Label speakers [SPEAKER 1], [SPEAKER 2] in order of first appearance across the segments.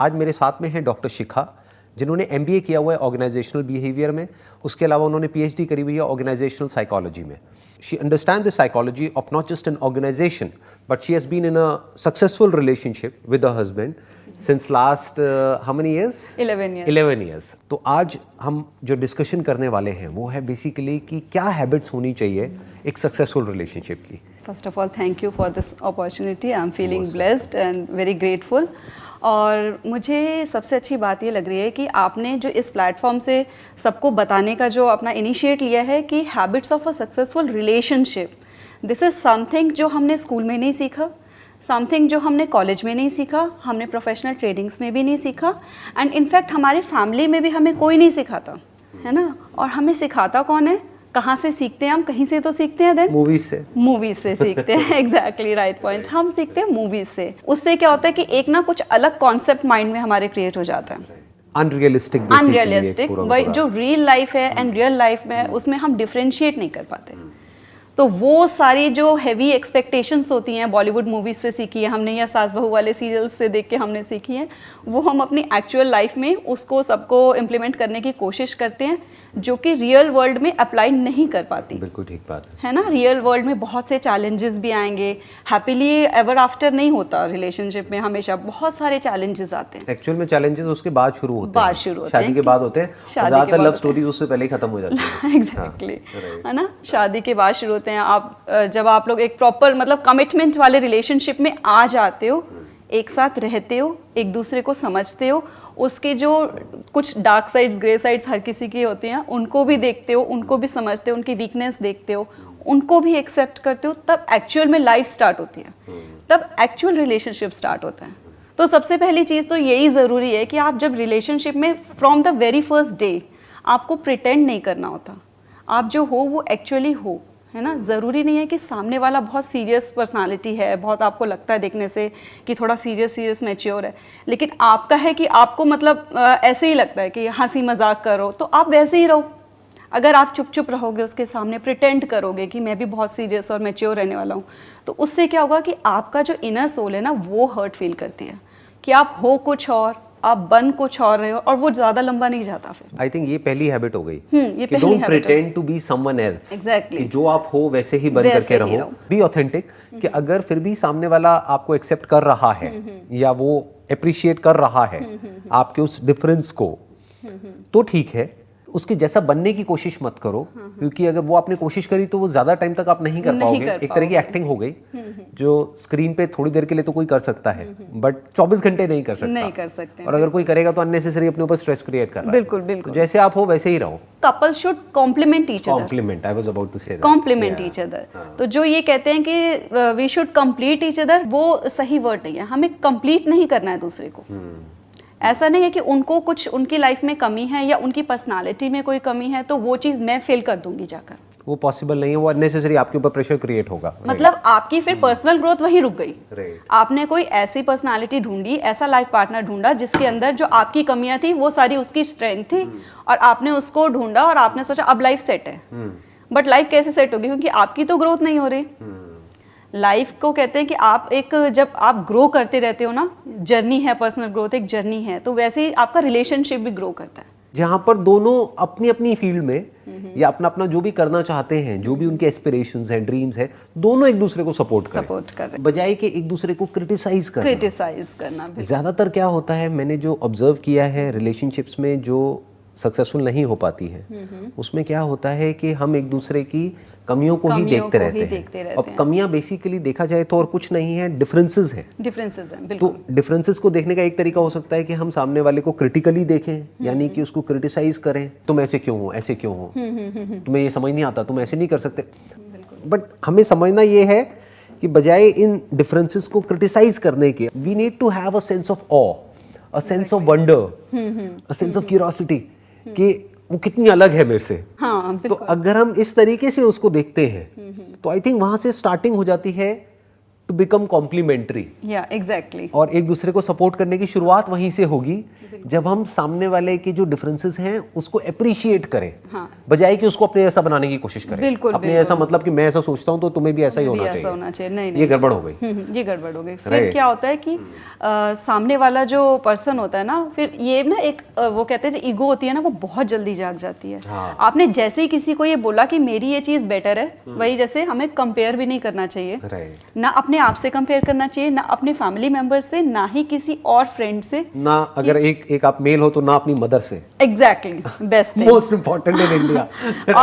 [SPEAKER 1] आज मेरे साथ में हैं डॉक्टर शिखा जिन्होंने एम किया हुआ है ऑर्गेनाइजेशनल बिहेवियर में उसके अलावा उन्होंने पी करी हुई है ऑर्गेनाइजेशनल साइकोलॉजी में she understand the psychology of not just an organisation but she has been in a successful relationship with a husband since last how many years 11 eleven years तो आज हम जो डिस्कशन करने वाले हैं वो है बेसिकली कि क्या हैबिट्स होनी चाहिए एक सक्सेसफुल रिलेशनशिप की
[SPEAKER 2] first of all thank you for this opportunity I am feeling blessed and very grateful और मुझे सबसे अच्छी बात ये लग रही है कि आपने जो इस प्लेटफॉर्म से सबको बताने का जो अपना इनिशिएट लिया है कि habits of a successful relationship this is something जो हमने स्कूल में नहीं सीखा समथिंग जो हमने कॉलेज में नहीं सीखा हमने प्रोफेशनल ट्रेडिंग्स में भी नहीं सीखा एंड इनफैक्ट हमारे फैमिली में भी हमें कोई नहीं सिखाता है ना और हमें सिखाता कौन है कहाँ से सीखते हैं हम कहीं से तो सीखते हैं
[SPEAKER 1] देन मूवीज से
[SPEAKER 2] मूवीज से सीखते हैं एग्जैक्टली राइट पॉइंट हम सीखते हैं मूवीज से उससे क्या होता है कि एक ना कुछ अलग कॉन्सेप्ट माइंड में हमारे क्रिएट हो जाता है
[SPEAKER 1] अनरियलिस्टिक अनरियलिस्टिक वही जो
[SPEAKER 2] रियल लाइफ है एंड रियल लाइफ में hmm. उसमें हम डिफ्रेंशिएट नहीं कर पाते hmm. तो वो सारी जो हैवी एक्सपेक्टेशंस होती हैं बॉलीवुड मूवीज से सीखी है हमने या सास बहू वाले सीरियल्स से देख के हमने सीखी है वो हम अपनी एक्चुअल लाइफ में उसको सबको इम्प्लीमेंट करने की कोशिश करते हैं जो कि रियल वर्ल्ड में अप्लाई नहीं कर पाती बिल्कुल ठीक बात है ना रियल वर्ल्ड में बहुत से चैलेंजेस भी आएंगे हैप्पीली एवर आफ्टर नहीं होता रिलेशनशिप में हमेशा बहुत सारे चैलेंजेस आते हैं
[SPEAKER 1] एक्चुअल में चैलेंजेस उसके बाद शुरू होते हैं बाद शुरू होते हैं शादी के बाद होते हैं ज़्यादातर लव स्टोरीज उससे पहले ही खत्म हो जाती है एग्जैक्टली हाँ,
[SPEAKER 2] है ना शादी के बाद शुरू होते हैं आप जब आप लोग एक प्रॉपर मतलब कमिटमेंट वाले रिलेशनशिप में आ जाते हो हम्म। एक साथ रहते हो एक दूसरे को समझते हो उसके जो कुछ डार्क साइड्स ग्रे साइड्स हर किसी की होती हैं उनको भी देखते हो उनको भी समझते हो उनकी वीकनेस देखते हो उनको भी एक्सेप्ट करते हो तब एक्चुअल में लाइफ स्टार्ट होती है hmm. तब एक्चुअल रिलेशनशिप स्टार्ट होता है तो सबसे पहली चीज़ तो यही ज़रूरी है कि आप जब रिलेशनशिप में from the very first day आपको प्रिटेंड नहीं करना होता आप जो हो वो एक्चुअली हो है ना ज़रूरी नहीं है कि सामने वाला बहुत सीरियस पर्सनालिटी है बहुत आपको लगता है देखने से कि थोड़ा सीरियस सीरियस मैच्योर है लेकिन आपका है कि आपको मतलब ऐसे ही लगता है कि हंसी मजाक करो तो आप वैसे ही रहो अगर आप चुप चुप रहोगे उसके सामने प्रिटेंड करोगे कि मैं भी बहुत सीरियस और मैच्योर रहने वाला हूँ तो उससे क्या होगा कि आपका जो इनर सोल है ना वो हर्ट फील करती है कि आप हो कुछ और आप बन कुछ और रहे हो और वो ज्यादा लंबा नहीं जाता फिर
[SPEAKER 1] आई थिंक ये पहली हैबिट हो गई हम्म, ये to be someone else exactly जो आप हो वैसे ही बन करके रहो बी ऑथेंटिक कि हम्म। अगर फिर भी सामने वाला आपको एक्सेप्ट कर रहा है हम्म, या वो अप्रिशिएट कर रहा है आपके उस डिफरेंस को तो ठीक है उसके जैसा बनने की कोशिश मत करो क्योंकि अगर वो आपने कोशिश करी तो वो ज़्यादा टाइम तक आप नहीं कर पाओगे एक तरह की एक्टिंग हो गई हम्म, हम्म। जो स्क्रीन पे थोड़ी देर के लिए तो कोई कर सकता है हम्म, बट 24 घंटे नहीं कर सकता नहीं
[SPEAKER 2] कर सकते और अगर
[SPEAKER 1] कोई करेगा तो अननेसेसरी अपने ऊपर स्ट्रेस क्रिएट कर बिल्कुल बिल्कुल तो जैसे आप हो वैसे ही रहो
[SPEAKER 2] couple should compliment each other
[SPEAKER 1] compliment I was about to say
[SPEAKER 2] compliment each other तो जो ये कहते हैं कि we should complete each other वो सही वर्ड नहीं है हमें कंप्लीट नहीं करना है दूसरे को ऐसा नहीं है कि उनको कुछ उनकी लाइफ में कमी है या उनकी पर्सनालिटी में कोई कमी है तो वो चीज़ मैं फिल कर दूंगी जाकर
[SPEAKER 1] वो पॉसिबल नहीं है वो अननेसेसरी आपके ऊपर प्रेशर क्रिएट होगा
[SPEAKER 2] मतलब आपकी फिर पर्सनल ग्रोथ वही रुक गई आपने कोई ऐसी पर्सनालिटी ढूंढी ऐसा लाइफ पार्टनर ढूंढा जिसके अंदर जो आपकी कमियां थी वो सारी उसकी स्ट्रेंथ थी hmm. और आपने उसको ढूंढा और आपने सोचा अब लाइफ सेट है बट hmm. लाइफ कैसे सेट होगी क्योंकि आपकी तो ग्रोथ नहीं हो रही hmm. लाइफ को कहते हैं कि आप एक जब आप ग्रो करते रहते हो ना जर्नी है पर्सनल ग्रोथ एक जर्नी है तो वैसे ही आपका रिलेशनशिप भी ग्रो करता है
[SPEAKER 1] जहाँ पर दोनों अपनी अपनी फील्ड में या अपना अपना जो भी करना चाहते हैं जो भी उनके एस्पिरेशंस हैं ड्रीम्स हैं दोनों एक दूसरे को सपोर्ट करें सपोर्ट करें बजाय कि एक दूसरे को क्रिटिसाइज करना
[SPEAKER 2] क्रिटिसाइज करना
[SPEAKER 1] ज़्यादातर क्या होता है मैंने जो ऑब्जर्व किया है रिलेशनशिप्स में जो सक्सेसफुल नहीं हो पाती है उसमें क्या होता है कि हम एक दूसरे की कमियों को कमियों ही देखते को रहते ही हैं देखते रहते अब कमियां बेसिकली देखा जाए तो और कुछ नहीं है डिफरेंसेस हैं
[SPEAKER 2] डिफरेंसेस हैं तो
[SPEAKER 1] डिफरेंसेस को देखने का एक तरीका हो सकता है कि हम सामने वाले को क्रिटिकली देखें हम्म, यानी हम्म। कि उसको क्रिटिसाइज करें तुम ऐसे क्यों हो ऐसे क्यों हो हम्म, तुम्हें ये समझ नहीं आता तुम ऐसे नहीं कर सकते बट हमें समझना ये है कि बजाय इन डिफरेंसेस को क्रिटिसाइज करने के we need to have a sense of uh a sense of wonder a sense of curiosity कि वो कितनी अलग है मेरे से हाँ, तो अगर हम इस तरीके से उसको देखते हैं हम्म, हम्म। तो आई थिंक वहां से स्टार्टिंग हो जाती है टू बिकम कॉम्प्लीमेंट्री एग्जैक्टली और एक दूसरे को सपोर्ट करने की शुरुआत वहीं से होगी जब हम सामने वाले के जो डिफरेंसेस हैं उसको अप्रिशिएट करें हाँ. बजाय कि उसको अपने ऐसा बनाने की कोशिश करें बिल्कुल अपने बिल्कुल. ऐसा मतलब कि मैं ऐसा सोचता हूँ तो तुम्हें भी ऐसा ही होना चाहिए होना
[SPEAKER 2] चाहिए नहीं, नहीं ये गड़बड़ हो गई हम्म, हम्म, ये गड़बड़ हो गई फिर क्या होता है कि आ, हम्म। सामने वाला जो पर्सन होता है ना फिर ये ना एक वो कहते हैं ईगो होती है ना वो बहुत जल्दी जाग जाती है हाँ। आपने जैसे ही किसी को ये बोला कि मेरी ये चीज़ बेटर है वही जैसे हमें कंपेयर भी नहीं करना चाहिए ना अपने आपसे कंपेयर करना चाहिए ना अपने फैमिली मेंबर से ना ही किसी और फ्रेंड से
[SPEAKER 1] ना अगर एक एक आप मेल हो तो ना अपनी मदर से
[SPEAKER 2] exactly best most
[SPEAKER 1] important in India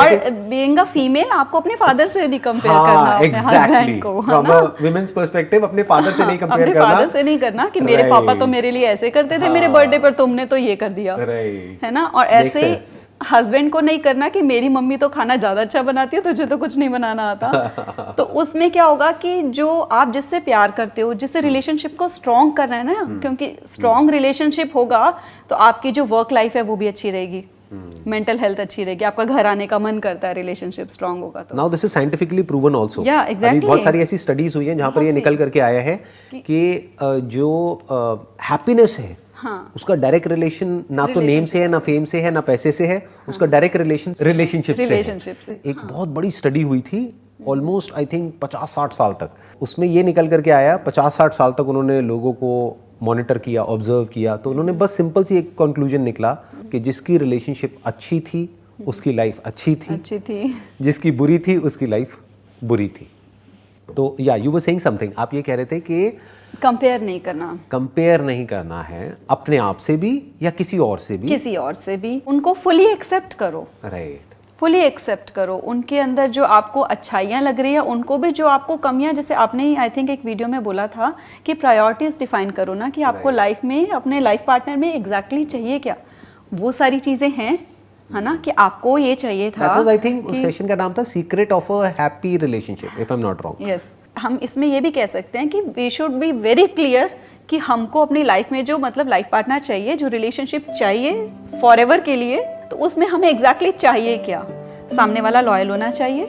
[SPEAKER 1] और
[SPEAKER 2] बीइंग अ फीमेल आपको अपने फादर हाँ, से नहीं कंपेयर हाँ, करना exactly from a
[SPEAKER 1] women's perspective अपने फादर से नहीं कंपेयर करना अपने फादर से
[SPEAKER 2] नहीं करना कि मेरे पापा तो मेरे लिए ऐसे करते थे मेरे बर्थडे हाँ। पर तुमने तो ये कर दिया है ना और ऐसे ही हस्बैंड को नहीं करना कि मेरी मम्मी तो खाना ज़्यादा अच्छा बनाती है तुझे तो कुछ नहीं बनाना आता तो उसमें क्या होगा कि जो आप जिससे प्यार करते हो जिससे रिलेशनशिप हम्म। को स्ट्रॉन्ग करना है ना हम्म। क्योंकि स्ट्रॉन्ग हम्म। रिलेशनशिप होगा तो आपकी जो वर्क लाइफ है वो भी अच्छी रहेगी मेंटल हेल्थ अच्छी रहेगी आपका घर आने का मन करता है रिलेशनशिप स्ट्रांग होगा तो
[SPEAKER 1] now this is scientifically proven also ya exactly बहुत सारी ऐसी स्टडीज हुई हैं जहां पर ये हाँ निकल करके आया है कि जो हैप्पीनेस है हाँ. उसका डायरेक्ट रिलेशन ना तो नेम से है ना फेम से है ना पैसे से है हाँ. उसका डायरेक्ट रिलेशन रिलेशनशिप से, से एक हाँ. बहुत बड़ी स्टडी हुई थी ऑलमोस्ट आई थिंक पचास साठ साल तक उसमें ये निकल करके आया पचास साठ साल तक उन्होंने लोगों को मॉनिटर किया ऑब्जर्व किया तो उन्होंने बस सिंपल सी एक कंक्लूजन निकला कि जिसकी रिलेशनशिप अच्छी थी हम्म। उसकी लाइफ अच्छी थी अच्छी थी जिसकी बुरी थी उसकी लाइफ बुरी थी तो या यू वर सेइंग समथिंग आप ये कह रहे थे कि
[SPEAKER 2] कंपेयर नहीं करना
[SPEAKER 1] कंपेयर नहीं करना है अपने आप से भी या किसी और से भी किसी
[SPEAKER 2] और से भी उनको फुली एक्सेप्ट करो राइट right. फुली एक्सेप्ट करो उनके अंदर जो आपको अच्छाइयाँ लग रही है उनको भी जो आपको कमियाँ जैसे आपने ही आई थिंक एक वीडियो में बोला था कि प्रायोरिटीज़ डिफाइन करो ना कि आपको right. लाइफ में अपने लाइफ पार्टनर में एग्जैक्टली exactly चाहिए क्या वो सारी चीज़ें हैं है ना कि आपको ये चाहिए था आई थिंक सेशन
[SPEAKER 1] का नाम था secret of a happy relationship if I am not wrong
[SPEAKER 2] yes हम इसमें ये भी कह सकते हैं कि we should be very clear कि हमको अपनी लाइफ में जो मतलब लाइफ पार्टनर चाहिए जो रिलेशनशिप चाहिए फॉर एवर के लिए तो उसमें हमें एग्जैक्टली exactly चाहिए क्या सामने वाला लॉयल होना चाहिए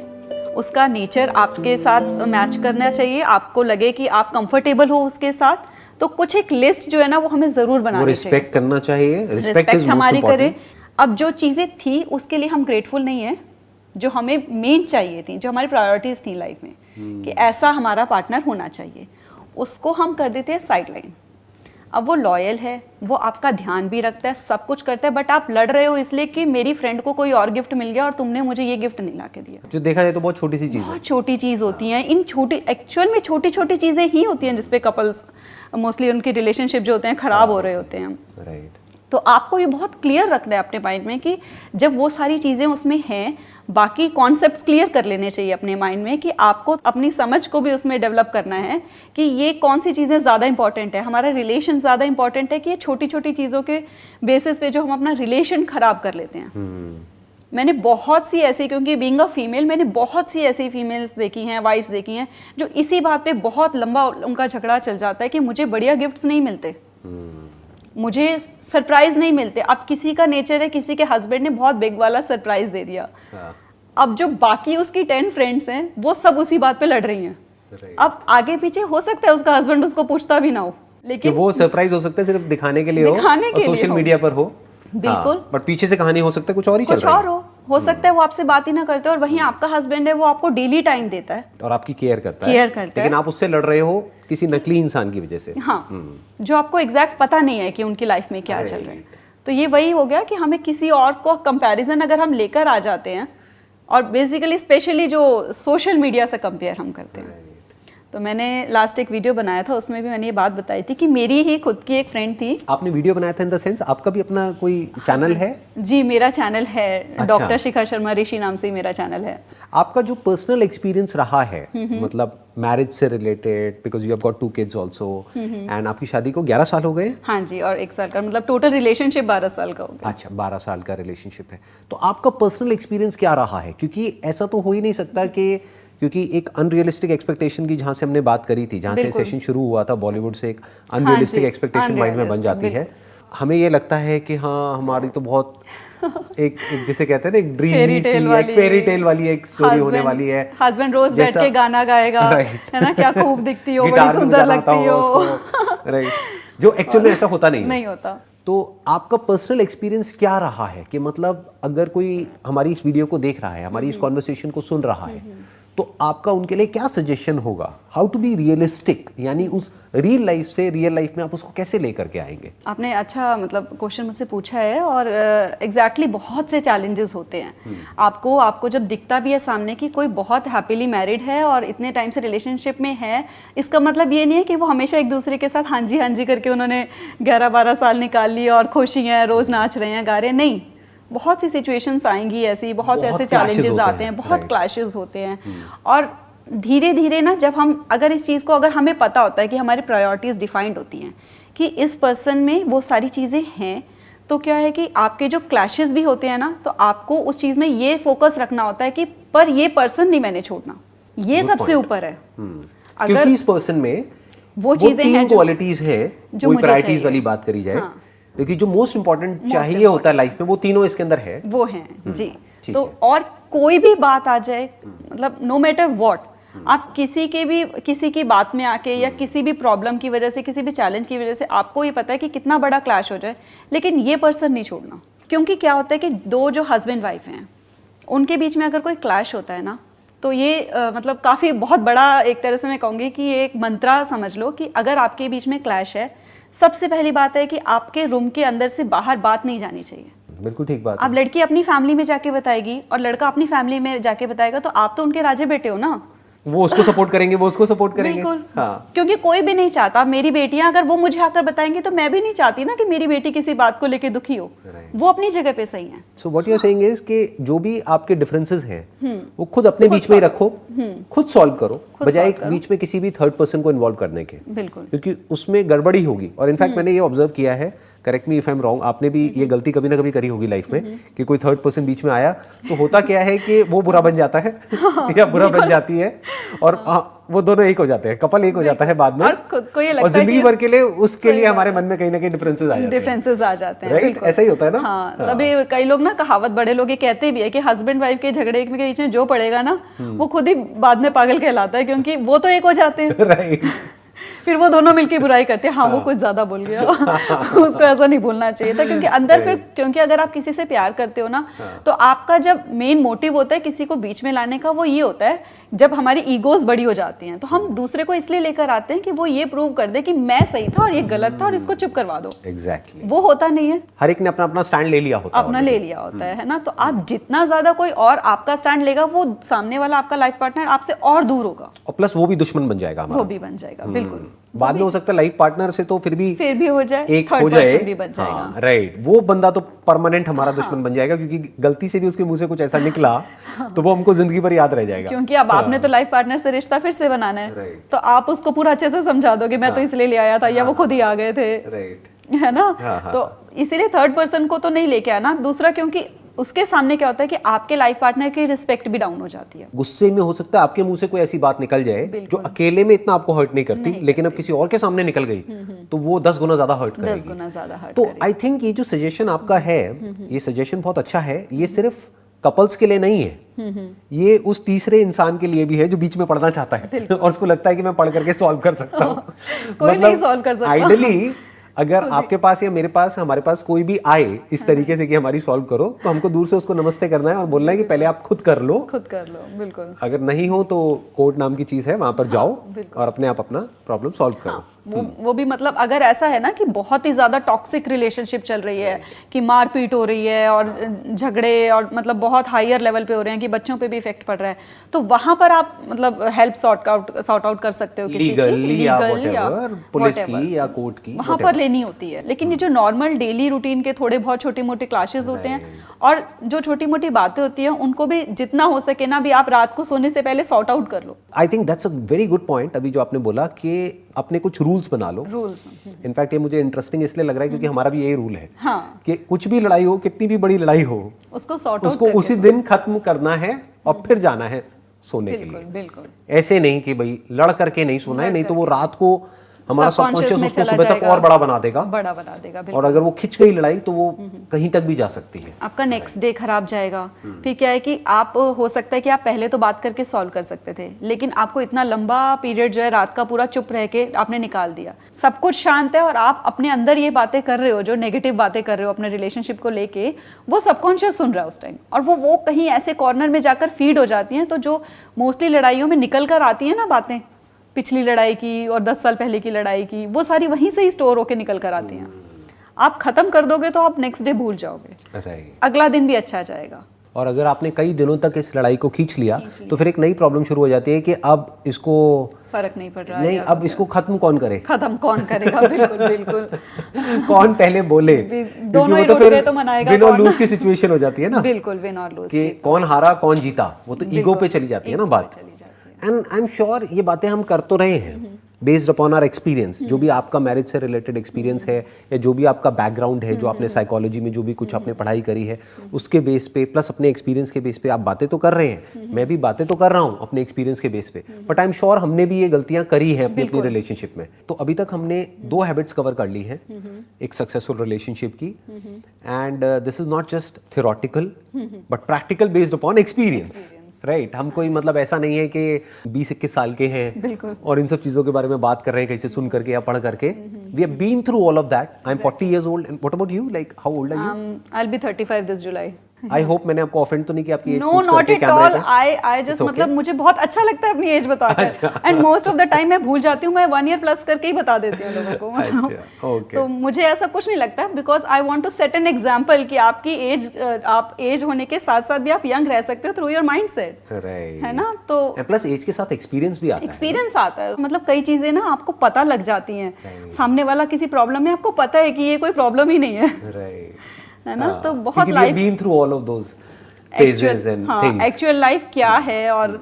[SPEAKER 2] उसका नेचर आपके साथ मैच करना चाहिए आपको लगे कि आप कंफर्टेबल हो उसके साथ तो कुछ एक लिस्ट जो है ना वो हमें ज़रूर बनाना रिस्पेक्ट
[SPEAKER 1] करना चाहिए रिस्पेक्ट हमारी करें
[SPEAKER 2] अब जो चीज़ें थी उसके लिए हम ग्रेटफुल नहीं है जो हमें मेन चाहिए थी जो हमारी प्रायोरिटीज़ थी लाइफ में हम्म। कि ऐसा हमारा पार्टनर होना चाहिए उसको हम कर देते हैं साइड लाइन अब वो लॉयल है वो आपका ध्यान भी रखता है सब कुछ करता है बट आप लड़ रहे हो इसलिए कि मेरी फ्रेंड को कोई और गिफ्ट मिल गया और तुमने मुझे ये गिफ्ट नहीं ला के दिया
[SPEAKER 1] जो देखा जाए तो बहुत छोटी सी चीज़ बहुत
[SPEAKER 2] छोटी चीज़ होती है इन छोटी एक्चुअल में छोटी छोटी चीज़ें ही होती हैं जिसपे कपल्स मोस्टली उनके रिलेशनशिप जो होते हैं ख़राब हो रहे होते हैं राइट तो आपको ये बहुत क्लियर रखना है अपने माइंड में कि जब वो सारी चीज़ें उसमें हैं बाकी कॉन्सेप्ट क्लियर कर लेने चाहिए अपने माइंड में कि आपको अपनी समझ को भी उसमें डेवलप करना है कि ये कौन सी चीज़ें ज़्यादा इंपॉर्टेंट है हमारा रिलेशन ज़्यादा इंपॉर्टेंट है कि ये छोटी छोटी चीज़ों के बेसिस पे जो हम अपना रिलेशन ख़राब कर लेते हैं hmm. मैंने बहुत सी ऐसी क्योंकि बींग अ फीमेल मैंने बहुत सी ऐसी फीमेल्स देखी हैं वाइफ्स देखी हैं जो इसी बात पे बहुत लंबा उनका झगड़ा चल जाता है कि मुझे बढ़िया गिफ्ट्स नहीं मिलते hmm. मुझे सरप्राइज नहीं मिलते अब किसी का नेचर है किसी के हस्बैंड ने बहुत बिग वाला सरप्राइज दे दिया हाँ। अब जो बाकी उसकी टेन फ्रेंड्स हैं वो सब उसी बात पे लड़ रही हैं अब आगे पीछे हो सकता है उसका हस्बैंड उसको पूछता भी ना हो लेकिन वो
[SPEAKER 1] सरप्राइज हो सकता है सिर्फ दिखाने के लिए दिखाने हो के और सोशल मीडिया पर हो हाँ, बिल्कुल हाँ, बट पीछे से कहानी हो सकता है कुछ और ही कुछ और हो
[SPEAKER 2] हो हम्म। सकता है वो आपसे बात ही ना करते और वहीं हम्म। आपका हस्बैंड है वो आपको डेली टाइम देता है
[SPEAKER 1] और आपकी केयर करता है केयर करता लेकिन आप उससे लड़ रहे हो किसी नकली इंसान की वजह से हाँ हम्म।
[SPEAKER 2] जो आपको एग्जैक्ट पता नहीं है कि उनकी लाइफ में क्या चल रहा है तो ये वही हो गया कि हमें किसी और को कंपैरिजन अगर हम लेकर आ जाते हैं और बेसिकली स्पेशली जो सोशल मीडिया से कंपेयर हम करते हैं तो मैंने लास्ट एक वीडियो बनाया था उसमें भी मैंने ये बात बताई थी कि मेरी ही खुद की एक फ्रेंड थी
[SPEAKER 1] आपने वीडियो बनाया था इन द सेंस आपका भी अपना कोई चैनल है
[SPEAKER 2] जी मेरा चैनल है अच्छा। डॉक्टर शिखा शर्मा ऋषि नाम से ही मेरा चैनल है
[SPEAKER 1] आपका जो पर्सनल एक्सपीरियंस रहा है हम्म, हम्म। मतलब मैरिज से related because you have got two kids also and आपकी शादी को 11 साल हो गए
[SPEAKER 2] हाँ जी और एक साल का मतलब टोटल रिलेशनशिप 12 साल का हो
[SPEAKER 1] गया अच्छा 12 साल का रिलेशनशिप है तो आपका पर्सनल एक्सपीरियंस क्या रहा है क्योंकि ऐसा तो हो ही नहीं सकता कि क्योंकि एक अनरियलिस्टिक एक्सपेक्टेशन की जहाँ से हमने बात करी थी जहाँ से सेशन शुरू हुआ था बॉलीवुड से एक अनरियलिस्टिक एक्सपेक्टेशन माइंड में बन जाती है हमें ये लगता है कि हाँ हमारी तो बहुत एक, एक जिसे कहते हैं ना एक ड्रीमी सी एक फेरी टेल वाली एक स्टोरी होने वाली है
[SPEAKER 2] हस्बैंड रोज बैठ के गाना गाएगा right. है ना क्या
[SPEAKER 1] खूब दिखती हो बड़ी सुंदर लगती हो राइट जो एक्चुअल में ऐसा होता नहीं नहीं होता तो आपका पर्सनल एक्सपीरियंस क्या रहा है कि मतलब अगर कोई हमारी इस वीडियो को देख रहा है हमारी इस कॉन्वर्सेशन हम्म। को सुन रहा है हम्म, हम्म। तो आपका उनके लिए क्या सजेशन होगा हाउ टू बी रियलिस्टिक यानी उस रियल लाइफ से रियल लाइफ में आप उसको कैसे लेकर के आएंगे
[SPEAKER 2] आपने अच्छा मतलब क्वेश्चन मुझसे पूछा है और एग्जैक्टली uh, exactly बहुत से चैलेंजेस होते हैं hmm. आपको आपको जब दिखता भी है सामने कि कोई बहुत हैप्पीली मैरिड है और इतने टाइम से रिलेशनशिप में है इसका मतलब ये नहीं है कि वो हमेशा एक दूसरे के साथ हाँ जी हाँ जी करके उन्होंने ग्यारह बारह साल निकाल लिए और खुशी हैं रोज़ नाच रहे हैं गा रहे हैं नहीं बहुत सी सिचुएशंस आएंगी ऐसी बहुत, ऐसे चैलेंजेस आते हैं बहुत क्लैशेस होते हैं हम्म। और धीरे धीरे ना जब हम अगर इस चीज़ को अगर हमें पता होता है कि हमारी प्रायोरिटीज़ डिफाइंड होती हैं कि इस पर्सन में वो सारी चीज़ें हैं तो क्या है कि आपके जो क्लैशेस भी होते हैं ना तो आपको उस चीज़ में ये फोकस रखना होता है कि पर ये पर्सन नहीं मैंने छोड़ना ये सबसे ऊपर है
[SPEAKER 1] हम्म। अगर इस पर्सन में वो चीज़ें हैं क्वालिटीज़ है जो प्रायोरिटीज़ वाली बात करी जाए हाँ. क्योंकि जो मोस्ट इम्पोर्टेंट चाहिए होता है लाइफ में वो तीनों इसके अंदर है
[SPEAKER 2] वो हम्म, है जी तो और कोई भी बात आ जाए हम्म। मतलब नो मैटर वॉट आप किसी के भी किसी की बात में आके या हम्म। किसी भी प्रॉब्लम की वजह से किसी भी चैलेंज की वजह से आपको ये पता है कि कितना बड़ा क्लैश हो जाए लेकिन ये पर्सन नहीं छोड़ना क्योंकि क्या होता है कि दो जो हस्बैंड वाइफ हैं उनके बीच में अगर कोई क्लैश होता है ना तो ये आ, मतलब काफ़ी बहुत बड़ा एक तरह से मैं कहूँगी कि ये एक मंत्रा समझ लो कि अगर आपके बीच में क्लैश है सबसे पहली बात है कि आपके रूम के अंदर से बाहर बात नहीं जानी चाहिए
[SPEAKER 1] बिल्कुल ठीक बात आप
[SPEAKER 2] लड़की अपनी फैमिली में जाके बताएगी और लड़का अपनी फैमिली में जाके बताएगा तो आप तो उनके राजे बेटे हो ना
[SPEAKER 1] वो उसको सपोर्ट करेंगे वो उसको सपोर्ट करेंगे हाँ
[SPEAKER 2] क्योंकि कोई भी नहीं चाहता मेरी बेटियां अगर वो मुझे आकर बताएंगी तो मैं भी नहीं चाहती ना कि मेरी बेटी किसी बात को लेके दुखी हो वो अपनी जगह पे सही है
[SPEAKER 1] so what you are saying is कि जो भी आपके डिफरेंसेस हैं हम्म। वो खुद अपने खुद बीच में रखो हम्म। खुद सॉल्व करो बजाय बीच में किसी भी थर्ड पर्सन को इन्वॉल्व करने के बिल्कुल क्योंकि उसमें गड़बड़ी होगी और इनफैक्ट हम्म। मैंने ये ऑब्जर्व किया है correct me if I am wrong आपने भी ये गलती कभी ना कभी करी होगी लाइफ में कि कोई थर्ड पर्सन बीच में आया तो होता क्या है कि वो बुरा बन जाता है या बुरा बन जाती है और हाँ। हाँ, वो दोनों एक हो जाते हैं कपल एक हो जाता है बाद में और
[SPEAKER 2] खुद को ये लगता और जिंदगी भर
[SPEAKER 1] के लिए उसके लिए हमारे मन में कहीं ना कहीं डिफरेंसेस
[SPEAKER 2] आ जाते हैं राइट
[SPEAKER 1] ऐसा ही होता है ना हाँ, हाँ। तभी
[SPEAKER 2] कई लोग ना कहावत बड़े लोग ये कहते भी है कि हस्बैंड वाइफ के झगड़े के बीच में जो पड़ेगा ना हम्म। वो खुद ही बाद में पागल कहलाता है क्योंकि वो तो एक हो जाते हैं
[SPEAKER 1] राइट
[SPEAKER 2] फिर वो दोनों मिलके बुराई करते हैं हाँ वो हाँ। कुछ ज़्यादा बोल गया उसको ऐसा नहीं बोलना चाहिए था क्योंकि अंदर फिर क्योंकि अगर आप किसी से प्यार करते हो ना हाँ। तो आपका जब मेन मोटिव होता है किसी को बीच में लाने का वो ये होता है जब हमारी ईगोज बड़ी हो जाती हैं तो हम दूसरे को इसलिए लेकर आते हैं कि वो ये प्रूव कर दे कि मैं सही था और ये गलत था और इसको चुप करवा दो एग्जैक्टली exactly. वो होता नहीं है
[SPEAKER 1] हर एक ने अपना अपना स्टैंड ले लिया होता है अपना
[SPEAKER 2] ले लिया होता हम्म। है ना तो आप जितना ज़्यादा कोई और आपका स्टैंड लेगा वो सामने वाला आपका लाइफ पार्टनर आपसे और दूर होगा
[SPEAKER 1] और प्लस वो भी दुश्मन बन जाएगा वो
[SPEAKER 2] भी बन जाएगा हम्म। बिल्कुल बिल्कुल
[SPEAKER 1] बाद में हो सकता है लाइफ पार्टनर से तो फिर भी फिर
[SPEAKER 2] भी हो जाए एक हो जाए हाँ,
[SPEAKER 1] राइट वो बंदा तो परमानेंट हमारा हाँ, दुश्मन बन जाएगा क्योंकि गलती से भी उसके मुंह से कुछ ऐसा निकला हाँ, तो वो हमको जिंदगी भर याद रह जाएगा क्योंकि अब आपने हाँ।
[SPEAKER 2] तो लाइफ पार्टनर से रिश्ता फिर से बनाना है तो आप उसको पूरा अच्छे से समझा दोगे मैं तो हाँ। इसलिए ले आया था या वो हाँ। खुद ही आ गए थे राइट है ना तो इसीलिए थर्ड पर्सन को तो नहीं लेके आना दूसरा क्योंकि उसके सामने क्या होता है कि आपके लाइफ पार्टनर की रिस्पेक्ट भी डाउन हो जाती है
[SPEAKER 1] गुस्से में हो सकता है आपके मुंह से कोई ऐसी बात निकल जाए जो अकेले में इतना आपको हर्ट नहीं करती नहीं लेकिन अब किसी और के सामने निकल गई हम्म, हम्म। तो वो दस गुना ज्यादा हर्ट दस
[SPEAKER 2] गुना ज्यादा हर्ट तो
[SPEAKER 1] आई थिंक ये जो सजेशन आपका हम्म, है ये सजेशन बहुत अच्छा है ये सिर्फ कपल्स के लिए नहीं है ये उस तीसरे इंसान के लिए भी है जो बीच में पढ़ना चाहता है और उसको लगता है कि मैं पढ़ करके सॉल्व कर सकता हूँ कोई मतलब, नहीं सॉल्व कर सकता आइडली अगर तो आपके पास या मेरे पास हमारे पास कोई भी आए इस हाँ। तरीके से कि हमारी सॉल्व करो तो हमको दूर से उसको नमस्ते करना है और बोलना है कि पहले आप खुद कर लो
[SPEAKER 2] खुद कर लो बिल्कुल
[SPEAKER 1] अगर नहीं हो तो कोर्ट नाम की चीज है वहां पर हाँ, जाओ और अपने आप अपना प्रॉब्लम सॉल्व करो हाँ।
[SPEAKER 2] वो hmm. वो भी मतलब अगर ऐसा है ना कि बहुत ही ज़्यादा टॉक्सिक रिलेशनशिप चल रही है कि मारपीट हो रही है और झगड़े और मतलब बहुत हायर लेवल पे हो रहे हैं कि बच्चों पे भी इफेक्ट पड़ रहा है तो वहां पर आप मतलब help sort out sort out कर सकते हो किसी लीगल, पुलिस की
[SPEAKER 1] या कोर्ट की वहाँ पर
[SPEAKER 2] लेनी होती है लेकिन ये hmm. जो नॉर्मल डेली रूटीन के थोड़े बहुत छोटे मोटे क्लासेज होते हैं और जो छोटी मोटी बातें होती हैं उनको भी जितना हो सके ना भी आप रात को सोने से पहले सॉर्ट आउट कर लो
[SPEAKER 1] I think that's a very good point अभी जो आपने बोला कि अपने कुछ रूल्स बना लो रूल्स हम्म। इनफैक्ट ये मुझे इंटरेस्टिंग इसलिए लग रहा है क्योंकि हम्म। हमारा भी यही रूल है हाँ। कि कुछ भी लड़ाई हो कितनी भी बड़ी लड़ाई हो
[SPEAKER 2] उसको सॉर्ट उसको उसी
[SPEAKER 1] दिन खत्म करना है और हम्म। फिर जाना है सोने के लिए बिल्कुल ऐसे नहीं कि भाई लड़ करके नहीं सोना है नहीं तो वो रात को हमारा सबकॉन्शियस उसको सुबह तक और बड़ा बना देगा बड़ा
[SPEAKER 2] बना देगा और अगर
[SPEAKER 1] वो खिंच गई लड़ाई तो वो हम्म, हम्म। कहीं तक भी जा सकती है
[SPEAKER 2] आपका नेक्स्ट डे खराब जाएगा हम्म। फिर क्या है कि आप हो सकता है कि आप पहले तो बात करके सॉल्व कर सकते थे लेकिन आपको इतना लंबा पीरियड जो है रात का पूरा चुप रह के आपने निकाल दिया सब कुछ शांत है और आप अपने अंदर ये बातें कर रहे हो जो नेगेटिव बातें कर रहे हो अपने रिलेशनशिप को लेके वो सबकॉन्शियस सुन रहा है उस टाइम और वो वो कहीं ऐसे कॉर्नर में जाकर फीड हो जाती हैं तो जो मोस्टली लड़ाइयों में निकल कर आती है ना बातें पिछली लड़ाई की और दस साल पहले की लड़ाई की वो सारी वहीं से ही स्टोर होके निकल कर आती हैं hmm. आप ख़त्म कर दोगे तो आप नेक्स्ट डे भूल जाओगे अगला दिन भी अच्छा जाएगा
[SPEAKER 1] और अगर आपने कई दिनों तक इस लड़ाई को खींच लिया, लिया तो फिर एक नई प्रॉब्लम शुरू हो जाती है कि अब इसको
[SPEAKER 2] फर्क नहीं पड़ रहा नहीं अब
[SPEAKER 1] इसको खत्म कौन करे
[SPEAKER 2] खत्म कौन करेगा बिल्कुल बिल्कुल
[SPEAKER 1] कौन पहले बोले
[SPEAKER 2] दोनों तो ही तो फिर तो मनाएगा विन और लूज की
[SPEAKER 1] सिचुएशन हो जाती है ना
[SPEAKER 2] बिल्कुल विन और लूज कि
[SPEAKER 1] कौन हारा कौन जीता वो तो ईगो पे चली जाती है ना बात एंड आई एम श्योर ये बातें हम कर तो रहे हैं बेस्ड अपॉन आर एक्सपीरियंस जो भी आपका मैरिज से रिलेटेड एक्सपीरियंस है या जो भी आपका बैकग्राउंड है जो आपने साइकोलॉजी में जो भी कुछ आपने पढ़ाई करी है उसके बेस पे प्लस अपने एक्सपीरियंस के बेस पे आप बातें तो कर रहे हैं मैं भी बातें तो कर रहा हूँ अपने एक्सपीरियंस के बेस पे बट आई एम श्योर हमने भी ये गलतियाँ करी हैं अपनी अपनी रिलेशनशिप में तो अभी तक हमने दो हैबिट्स कवर कर ली हैं एक सक्सेसफुल रिलेशनशिप की and this is not just theoretical but practical based upon experience right हम कोई मतलब ऐसा नहीं है कि बीस इक्कीस साल के हैं और इन सब चीज़ों के बारे में बात कर रहे हैं कैसे सुन करके या पढ़ करके we have been through all of that I am forty years old and what about you like how old are you
[SPEAKER 2] I will be thirty five this July I
[SPEAKER 1] hope मैंने आपको ऑफेंड तो नहीं किया आपकी no not at all
[SPEAKER 2] I I just मतलब मुझे बहुत अच्छा लगता है अपनी एज बताकर and most of the time मैं भूल जाती हूँ मैं वन ईयर प्लस करके ही बता देती हूँ लोगों को
[SPEAKER 1] अच्छा, okay. तो
[SPEAKER 2] मुझे ऐसा कुछ नहीं लगता because I want to set an example कि आपकी एज आप एज होने के साथ साथ भी आप यंग रह सकते हो थ्रू योर माइंड सेट है ना तो
[SPEAKER 1] प्लस एज के साथ एक्सपीरियंस भी आता है
[SPEAKER 2] एक्सपीरियंस आता है मतलब कई चीजें ना आपको पता लग जाती हैं सामने वाला किसी प्रॉब्लम में आपको पता है कि ये कोई प्रॉब्लम ही नहीं है राइट है ना तो हाँ, बहुत life been
[SPEAKER 1] through all of those actual
[SPEAKER 2] life क्या है और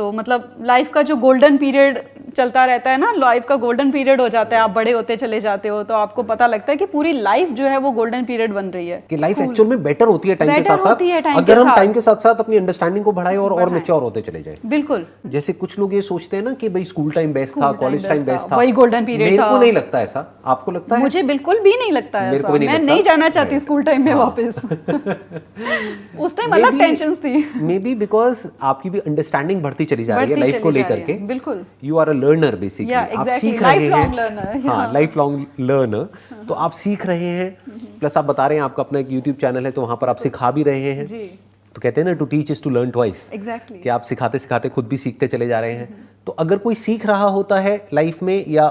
[SPEAKER 2] तो मतलब लाइफ का जो गोल्डन पीरियड चलता रहता है ना लाइफ का गोल्डन पीरियड हो जाता है आप बड़े होते चले जाते हो तो आपको पता लगता है कि पूरी लाइफ जो है वो गोल्डन पीरियड बन रही है कि लाइफ एक्चुअल
[SPEAKER 1] में बेटर होती है टाइम के साथ साथ अगर हम टाइम के साथ साथ अपनी अंडरस्टैंडिंग को बढ़ाए और और मेच्योर होते चले जाए बिल्कुल जैसे कुछ लोग ये सोचते हैं ना कि भाई स्कूल टाइम बेस्ट था कॉलेज टाइम बेस्ट था वही गोल्डन पीरियड था मेरे को नहीं लगता ऐसा आपको लगता है
[SPEAKER 2] मुझे बिल्कुल भी नहीं लगता है ऐसा मैं नहीं जाना चाहती स्कूल टाइम में हाँ। वापस उस टाइम अलग टेंशन
[SPEAKER 1] थी मे बी बिकॉज आपकी भी अंडरस्टैंडिंग बढ़ती चली जा रही है लाइफ को लेकर के बिल्कुल you are a learner basically आप सीख रहे हैं हाँ लाइफ लॉन्ग लर्नर तो आप सीख रहे हैं प्लस आप बता रहे हैं आपका अपना एक यूट्यूब चैनल है तो वहाँ पर आप तो- सिखा भी रहे हैं तो कहते हैं ना to teach is to learn twice कि आप सिखाते सिखाते खुद भी सीखते चले जा रहे हैं हम्म, हम्म। तो अगर कोई सीख रहा होता है लाइफ में या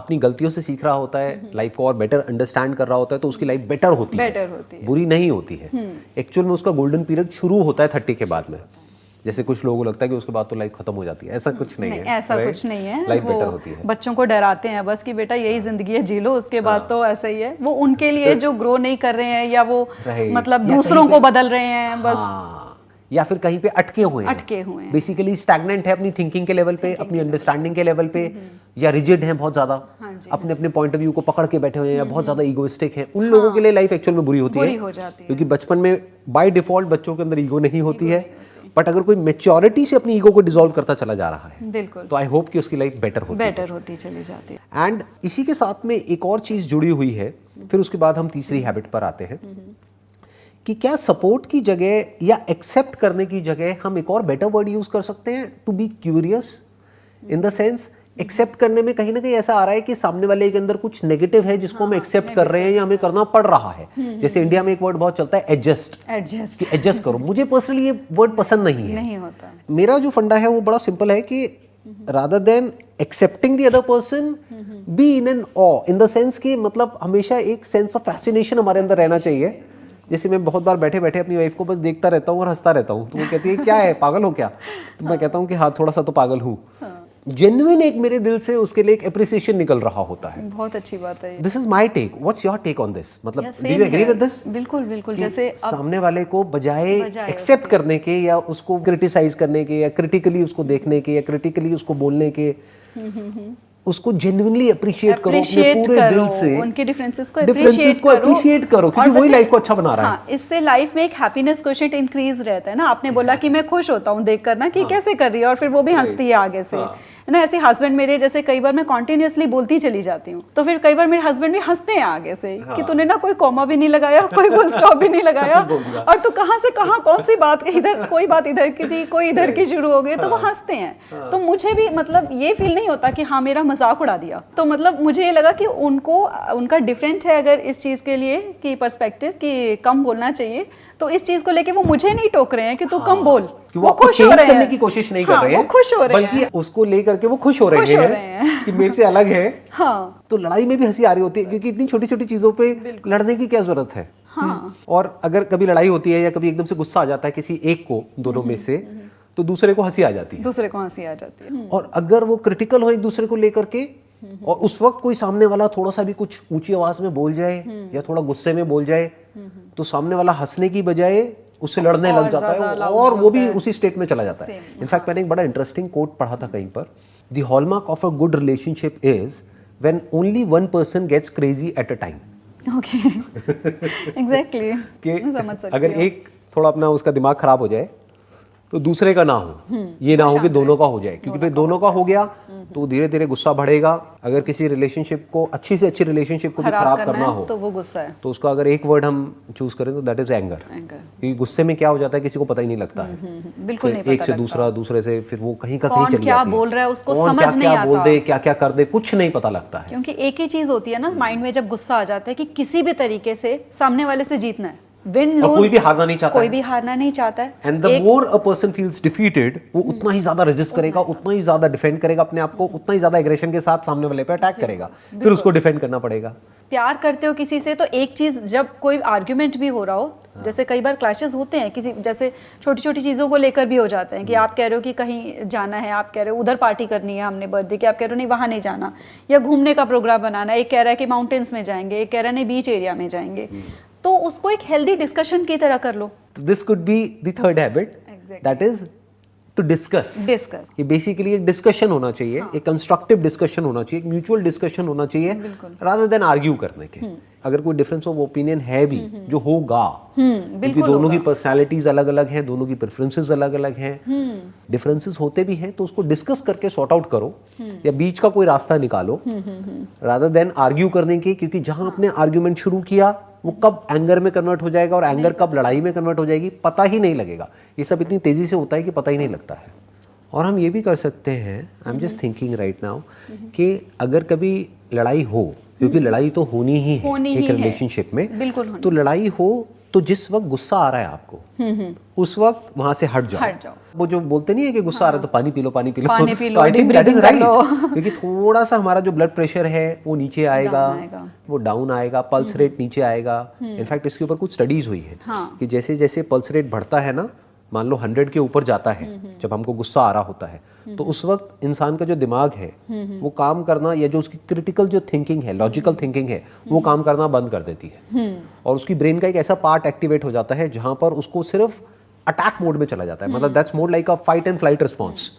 [SPEAKER 1] अपनी गलतियों से सीख रहा होता है लाइफ हम्म, को और बेटर अंडरस्टैंड कर रहा होता है तो उसकी लाइफ बेटर होती
[SPEAKER 2] बेटर होती है
[SPEAKER 1] बुरी नहीं होती है एक्चुअल में उसका गोल्डन पीरियड शुरू होता है थर्टी के बाद में जैसे कुछ लोगों को लगता है कि उसके बाद तो लाइफ खत्म हो जाती है ऐसा कुछ नहीं, नहीं है ऐसा कुछ नहीं है लाइफ बेटर होती है
[SPEAKER 2] बच्चों को डराते हैं बस कि बेटा यही हाँ। जिंदगी है जीलो उसके हाँ। बाद तो ऐसा ही है वो उनके लिए जो ग्रो नहीं कर रहे हैं या वो मतलब दूसरों को बदल रहे हैं
[SPEAKER 1] हाँ। बस या फिर कहीं पे अटके हुए अटके हुए बेसिकली स्टैगनेंट है अपनी थिंकिंग के लेवल पे अपनी अंडरस्टैंडिंग के लेवल पे हम्म, हम्म। या रिजिड है बहुत ज्यादा हाँ अपने अपने पॉइंट ऑफ व्यू को पकड़ के बैठे हुए हैं या हम्म, बहुत ज्यादा इगोस्टिक है उन हाँ। लोगों के लिए लाइफ एक्चुअल में बुरी होती बुरी है हो जाती क्योंकि बचपन में बाय डिफॉल्ट बच्चों के अंदर ईगो नहीं होती है बट अगर कोई मेच्योरिटी से अपनी ईगो को डिजोल्व करता चला जा रहा है बिल्कुल तो आई होप कि उसकी लाइफ बेटर होती
[SPEAKER 2] बेटर होती चली जाती
[SPEAKER 1] है एंड इसी के साथ में एक और चीज़ जुड़ी हुई है फिर उसके बाद हम तीसरी हैबिट हम्म। पर आते हैं हम्म, हम्म। कि क्या सपोर्ट की जगह या एक्सेप्ट करने की जगह हम एक और बेटर वर्ड यूज़ कर सकते हैं to be curious in the sense accept करने में कहीं ना कहीं ऐसा आ रहा है कि सामने वाले के अंदर कुछ नेगेटिव है जिसको हाँ, हम एक्सेप्ट कर रहे हैं या हमें करना पड़ रहा है हम्म, हम्म, जैसे इंडिया हम्म। में एक वर्ड बहुत चलता है एडजस्ट एडजस्ट एडजस्ट करो मुझे पर्सनली ये वर्ड पसंद नहीं है नहीं होता मेरा जो फंडा है वो बड़ा सिंपल है कि rather than accepting the other person be in an awe in the sense कि मतलब हमेशा एक सेंस ऑफ फैसिनेशन हमारे अंदर रहना चाहिए जैसे मैं बहुत बार बैठे बैठे अपनी वाइफ को बस देखता रहता हूँ और हंसता रहता हूँ तो वो कहती है क्या है पागल हो क्या तो मैं कहता हूँ कि हाँ थोड़ा सा तो पागल हूँ हाँ। जेन्युन एक मेरे दिल से उसके लिए एक अप्रिसिएशन निकल रहा होता है
[SPEAKER 2] बहुत अच्छी बात है this
[SPEAKER 1] is my take what's your take on this मतलब do you agree with this बिल्कुल बिल्कुल जैसे सामने वाले को बजाय एक्सेप्ट करने के या उसको क्रिटिसाइज करने के या क्रिटिकली उसको देखने के या क्रिटिकली उसको बोलने के हम्म, हम्म, हम्म। उसको जेन्युइनली अप्रिशिएट करो अपने पूरे करो, दिल से उनके
[SPEAKER 2] डिफरेंसेस को डिफरेंसेस को अप्रिशिएट
[SPEAKER 1] करो क्योंकि वही लाइफ को अच्छा बना रहा है
[SPEAKER 2] हाँ, इससे लाइफ में एक हैप्पीनेस क्वेश्चन इंक्रीज रहता है ना आपने exactly. बोला कि मैं खुश होता हूं देख कर ना कि हाँ, कैसे कर रही है और फिर वो भी हंसती है आगे से हाँ, है ना ऐसे हस्बैंड मेरे जैसे कई बार मैं कॉन्टिन्यूसली बोलती चली जाती हूँ तो फिर कई बार मेरे हस्बैंड भी हंसते हैं आगे से हाँ। कि तूने ना कोई कॉमा भी नहीं लगाया कोई फुल स्टॉप भी नहीं लगाया और तू कहाँ से कहाँ कौन सी बात इधर कोई बात इधर की थी कोई इधर की शुरू हो गई तो वो हाँ। हंसते हैं हाँ। तो मुझे भी मतलब ये फील नहीं होता कि हाँ मेरा मजाक उड़ा दिया तो मतलब मुझे ये लगा कि उनको उनका डिफरेंट है अगर इस चीज़ के लिए कि पर्सपेक्टिव कि कम बोलना चाहिए तो इस चीज़ को लेके वो मुझे नहीं टोक रहे हैं कि तू कम हाँ। बोल कि वो, वो खुश हो रहे करने की
[SPEAKER 1] कोशिश नहीं हाँ, कर रहे हैं खुश हो रहे बल्कि उसको लेकर के वो खुश हो रहे हैं कि मेरे से अलग है हाँ। तो लड़ाई में भी हंसी आ रही होती है क्योंकि इतनी छोटी छोटी चीजों पे लड़ने की क्या जरूरत है हाँ। हम्म। और अगर कभी लड़ाई होती है या कभी एकदम से गुस्सा आ जाता है किसी एक को दोनों में हम्म, से हम्म। तो दूसरे को हंसी आ जाती है
[SPEAKER 2] दूसरे को हंसी आ जाती है
[SPEAKER 1] और अगर वो क्रिटिकल हो एक दूसरे को लेकर के और उस वक्त कोई सामने वाला थोड़ा सा भी कुछ ऊंची आवाज में बोल जाए या थोड़ा गुस्से में बोल जाए तो सामने वाला हंसने की बजाय उससे लड़ने लग जाता है और वो भी उसी स्टेट में चला जाता है इनफैक्ट मैंने एक बड़ा इंटरेस्टिंग कोट पढ़ा था कहीं पर the hallmark of a good relationship is when only one person gets crazy at a time okay
[SPEAKER 2] exactly अगर एक
[SPEAKER 1] थोड़ा अपना उसका दिमाग खराब हो जाए तो दूसरे का ना हो हम्म, ये ना हो कि दोनों का हो जाए क्योंकि फिर दोनों का हो गया हम्म, तो हम्म। धीरे धीरे गुस्सा बढ़ेगा अगर किसी रिलेशनशिप को अच्छी से अच्छी रिलेशनशिप को भी खराब करना हो तो वो गुस्सा है तो उसका अगर एक वर्ड हम चूज करें तो दैट इज एंगर
[SPEAKER 2] क्योंकि
[SPEAKER 1] गुस्से में क्या हो जाता है किसी को पता ही नहीं लगता
[SPEAKER 2] है बिल्कुल नहीं एक से
[SPEAKER 1] दूसरा दूसरे से फिर वो कहीं का कहीं चली क्या
[SPEAKER 2] बोल रहा है उसको समझ नहीं आता बोल दे
[SPEAKER 1] क्या क्या कर दे कुछ नहीं पता लगता है
[SPEAKER 2] क्योंकि एक ही चीज होती है ना माइंड में जब गुस्सा आ जाता है कि किसी भी तरीके से सामने वाले से जीतना है विन लूज कोई भी हारना नहीं चाहता कोई भी हारना नहीं चाहता
[SPEAKER 1] and the more a person feels defeated वो उतना ही ज्यादा करेगा उतना ही ज्यादा डिफेंड करेगा अपने आप को उतना ही ज्यादा एग्रेशन के साथ सामने वाले पे अटैक करेगा फिर उसको डिफेंड करना पड़ेगा
[SPEAKER 2] प्यार करते हो किसी से तो एक चीज जब कोई आर्ग्यूमेंट भी हो रहा हो हाँ। जैसे कई बार क्लैशेस होते हैं किसी जैसे छोटी छोटी चीज़ों को लेकर भी हो जाते हैं कि हम्म। आप कह रहे हो कि कहीं जाना है आप कह रहे हो उधर पार्टी करनी है हमने बर्थडे की आप कह रहे हो नहीं वहाँ नहीं जाना या घूमने का प्रोग्राम बनाना एक कह रहा है कि माउंटेन्स में जाएंगे एक कह रहा है नहीं बीच एरिया में जाएंगे हम्म। तो उसको एक हेल्दी डिस्कशन की तरह कर लो
[SPEAKER 1] this could be third third habit that is to discuss discuss ये बेसिकली एक डिस्कशन होना चाहिए हाँ. एक कंस्ट्रक्टिव डिस्कशन होना चाहिए एक म्यूचुअल डिस्कशन होना चाहिए रादर देन आर्ग्यू करने के हम्म। अगर कोई डिफरेंस ऑफ ओपिनियन है भी हुँ. हम्म, हम्म। जो होगा क्योंकि दोनों की पर्सनैलिटीज अलग अलग हैं दोनों की प्रेफरेंसेज अलग अलग हैं डिफरेंसेस होते भी हैं तो उसको डिस्कस करके सॉर्ट आउट करो या बीच का कोई रास्ता निकालो रादर देन आर्ग्यू करने के क्योंकि जहां हाँ। आपने आर्ग्यूमेंट शुरू किया वो कब एंगर में कन्वर्ट हो जाएगा और एंगर कब लड़ाई में कन्वर्ट हो जाएगी पता ही नहीं लगेगा ये सब इतनी तेज़ी से होता है कि पता ही नहीं लगता है और हम ये भी कर सकते हैं I am just thinking right now कि अगर कभी लड़ाई हो क्योंकि हम्म। लड़ाई तो होनी ही है होनी एक रिलेशनशिप में बिल्कुल तो लड़ाई हो तो जिस वक्त गुस्सा आ रहा है आपको हम्म, हम्म। उस वक्त वहां से हट जाओ हट जाओ वो जो बोलते नहीं है कि गुस्सा आ रहा है तो हाँ। पानी पी लो पानी पी लो पानी पी लो I think that is right क्योंकि थोड़ा सा हमारा जो ब्लड प्रेशर है वो नीचे आएगा, आएगा। वो डाउन आएगा पल्स हम्म। रेट नीचे आएगा इनफैक्ट हम्म। इसके ऊपर कुछ स्टडीज हुई है हाँ। कि जैसे जैसे पल्स रेट बढ़ता है ना मान लो हंड्रेड के ऊपर जाता है हम्म, जब हमको गुस्सा आ रहा होता है तो उस वक्त इंसान का जो दिमाग है वो काम करना या जो उसकी क्रिटिकल जो थिंकिंग है लॉजिकल थिंकिंग है वो काम करना बंद कर देती है और उसकी ब्रेन का एक ऐसा पार्ट एक्टिवेट हो जाता है जहां पर उसको सिर्फ अटैक मोड में चला जाता है मतलब that's more like a fight and flight response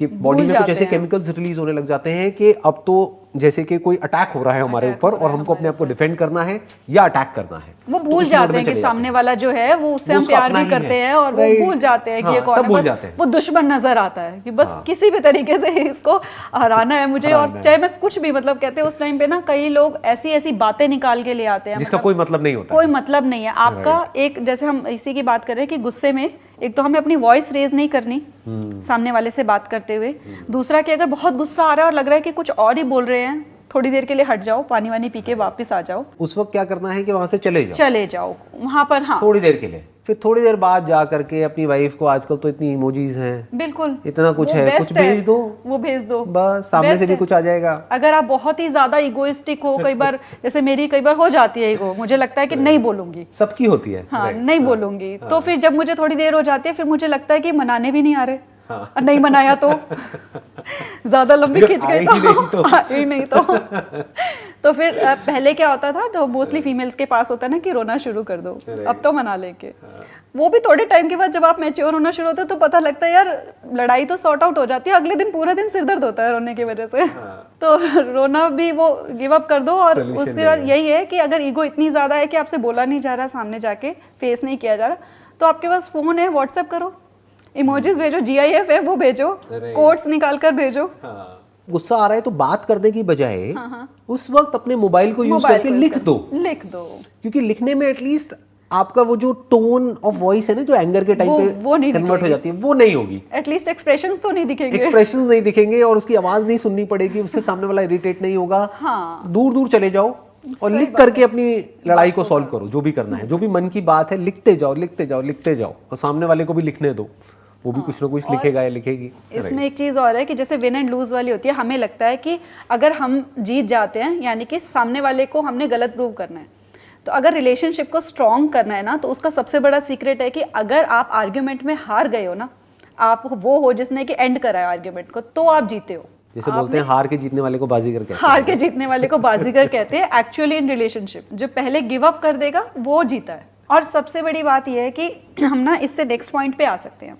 [SPEAKER 1] कि बॉडी में कुछ ऐसे केमिकल्स रिलीज होने लग जाते हैं कि अब तो जैसे कि कोई अटैक हो रहा है हमारे ऊपर और हमको अपने आप को डिफेंड करना है या अटैक करना है वो
[SPEAKER 2] तो भूल तो जाते हैं कि सामने वाला जो है वो उससे हम प्यार भी करते हैं और वो भूल जाते हैं कि ये हाँ, कौन भूल वो दुश्मन नजर आता है कि बस हाँ। किसी भी तरीके से इसको हराना है मुझे और चाहे मैं कुछ भी मतलब कहते हैं उस टाइम पे ना कई लोग ऐसी ऐसी बातें निकाल के ले आते हैं जिसका मतलब
[SPEAKER 1] कोई मतलब नहीं होता कोई
[SPEAKER 2] मतलब नहीं है आपका एक जैसे हम इसी की बात कर रहे हैं कि गुस्से में एक तो हमें अपनी वॉइस रेज नहीं करनी हम्म। सामने वाले से बात करते हुए दूसरा कि अगर बहुत गुस्सा आ रहा है और लग रहा है कि कुछ और ही बोल रहे हैं थोड़ी देर के लिए हट जाओ पानी वानी पी के वापस आ जाओ
[SPEAKER 1] उस वक्त क्या करना है कि वहां से चले जाओ
[SPEAKER 2] चले जाओ वहां पर हाँ थोड़ी देर
[SPEAKER 1] के लिए फिर थोड़ी देर बाद जा करके अपनी वाइफ को आजकल तो इतनी इमोजीज हैं
[SPEAKER 2] बिल्कुल इतना कुछ है कुछ भेज दो वो भेज दो
[SPEAKER 1] बस सामने से भी कुछ आ जाएगा
[SPEAKER 2] अगर आप बहुत ही ज्यादा इगोइस्टिक हो कई बार जैसे मेरी कई बार हो जाती है ईगो मुझे लगता है कि नहीं बोलूंगी
[SPEAKER 1] सबकी होती है हाँ
[SPEAKER 2] नहीं हाँ, बोलूंगी तो हाँ। फिर जब मुझे थोड़ी देर हो जाती है फिर मुझे लगता है कि मनाने भी नहीं आ रहे हाँ। नहीं मनाया तो ज़्यादा लंबी खिंच गई तो, नहीं तो। आई नहीं तो तो फिर पहले क्या होता था जो मोस्टली फीमेल्स के पास होता है ना कि रोना शुरू कर दो अब तो मना लेके हाँ। वो भी थोड़े टाइम के बाद जब आप मेच्योर होना शुरू होते हो तो पता लगता है यार लड़ाई तो सॉर्ट आउट हो जाती है अगले दिन पूरा दिन सिर दर्द होता है रोने की वजह से हाँ। तो रोना भी वो गिव अप कर दो और उसके बाद यही है कि अगर ईगो इतनी ज़्यादा है कि आपसे बोला नहीं जा रहा सामने जाके फेस नहीं किया जा रहा तो आपके पास फ़ोन है व्हाट्सएप करो इमोजीज भेजो जीआईएफ है वो भेजो कोड्स निकाल कर भेजो हाँ।
[SPEAKER 1] गुस्सा आ रहा है तो बात करने की बजाय हाँ हाँ। उस वक्त अपने मोबाइल को यूज करके लिख दो लिख दो क्योंकि लिखने में एटलीस्ट आपका वो जो टोन ऑफ वॉइस है ना जो एंगर के टाइम पे वो नहीं कन्वर्ट हो जाती है वो नहीं होगी
[SPEAKER 2] एटलीस्ट एक्सप्रेशन तो नहीं दिखेंगे एक्सप्रेशन
[SPEAKER 1] नहीं दिखेंगे और उसकी आवाज नहीं सुननी पड़ेगी उससे सामने वाला इरिटेट नहीं होगा हाँ। दूर दूर चले जाओ और लिख करके अपनी लड़ाई को सॉल्व करो जो भी करना है जो भी मन की बात है लिखते जाओ लिखते जाओ लिखते जाओ और सामने वाले को भी लिखने दो वो भी कुछ ना कुछ लिखेगा या लिखेगी इसमें
[SPEAKER 2] एक चीज़ और है कि जैसे विन एंड लूज़ वाली होती है हमें लगता है कि अगर हम जीत जाते हैं यानी कि सामने वाले को हमने गलत प्रूव करना है तो अगर रिलेशनशिप को स्ट्रॉन्ग करना है ना तो उसका सबसे बड़ा सीक्रेट है कि अगर आप आर्ग्यूमेंट में हार गए हो ना आप वो हो जिसने कि एंड कराया आर्ग्यूमेंट को तो आप जीते हो जैसे बोलते हैं
[SPEAKER 1] हार के जीतने वाले को बाजीगर कहते हैं हार
[SPEAKER 2] के जीतने वाले को बाजीगर कहते हैं एक्चुअली इन रिलेशनशिप जो पहले गिव अप कर देगा वो जीता है और सबसे बड़ी बात यह है कि हम ना इससे नेक्स्ट पॉइंट पे आ सकते हैं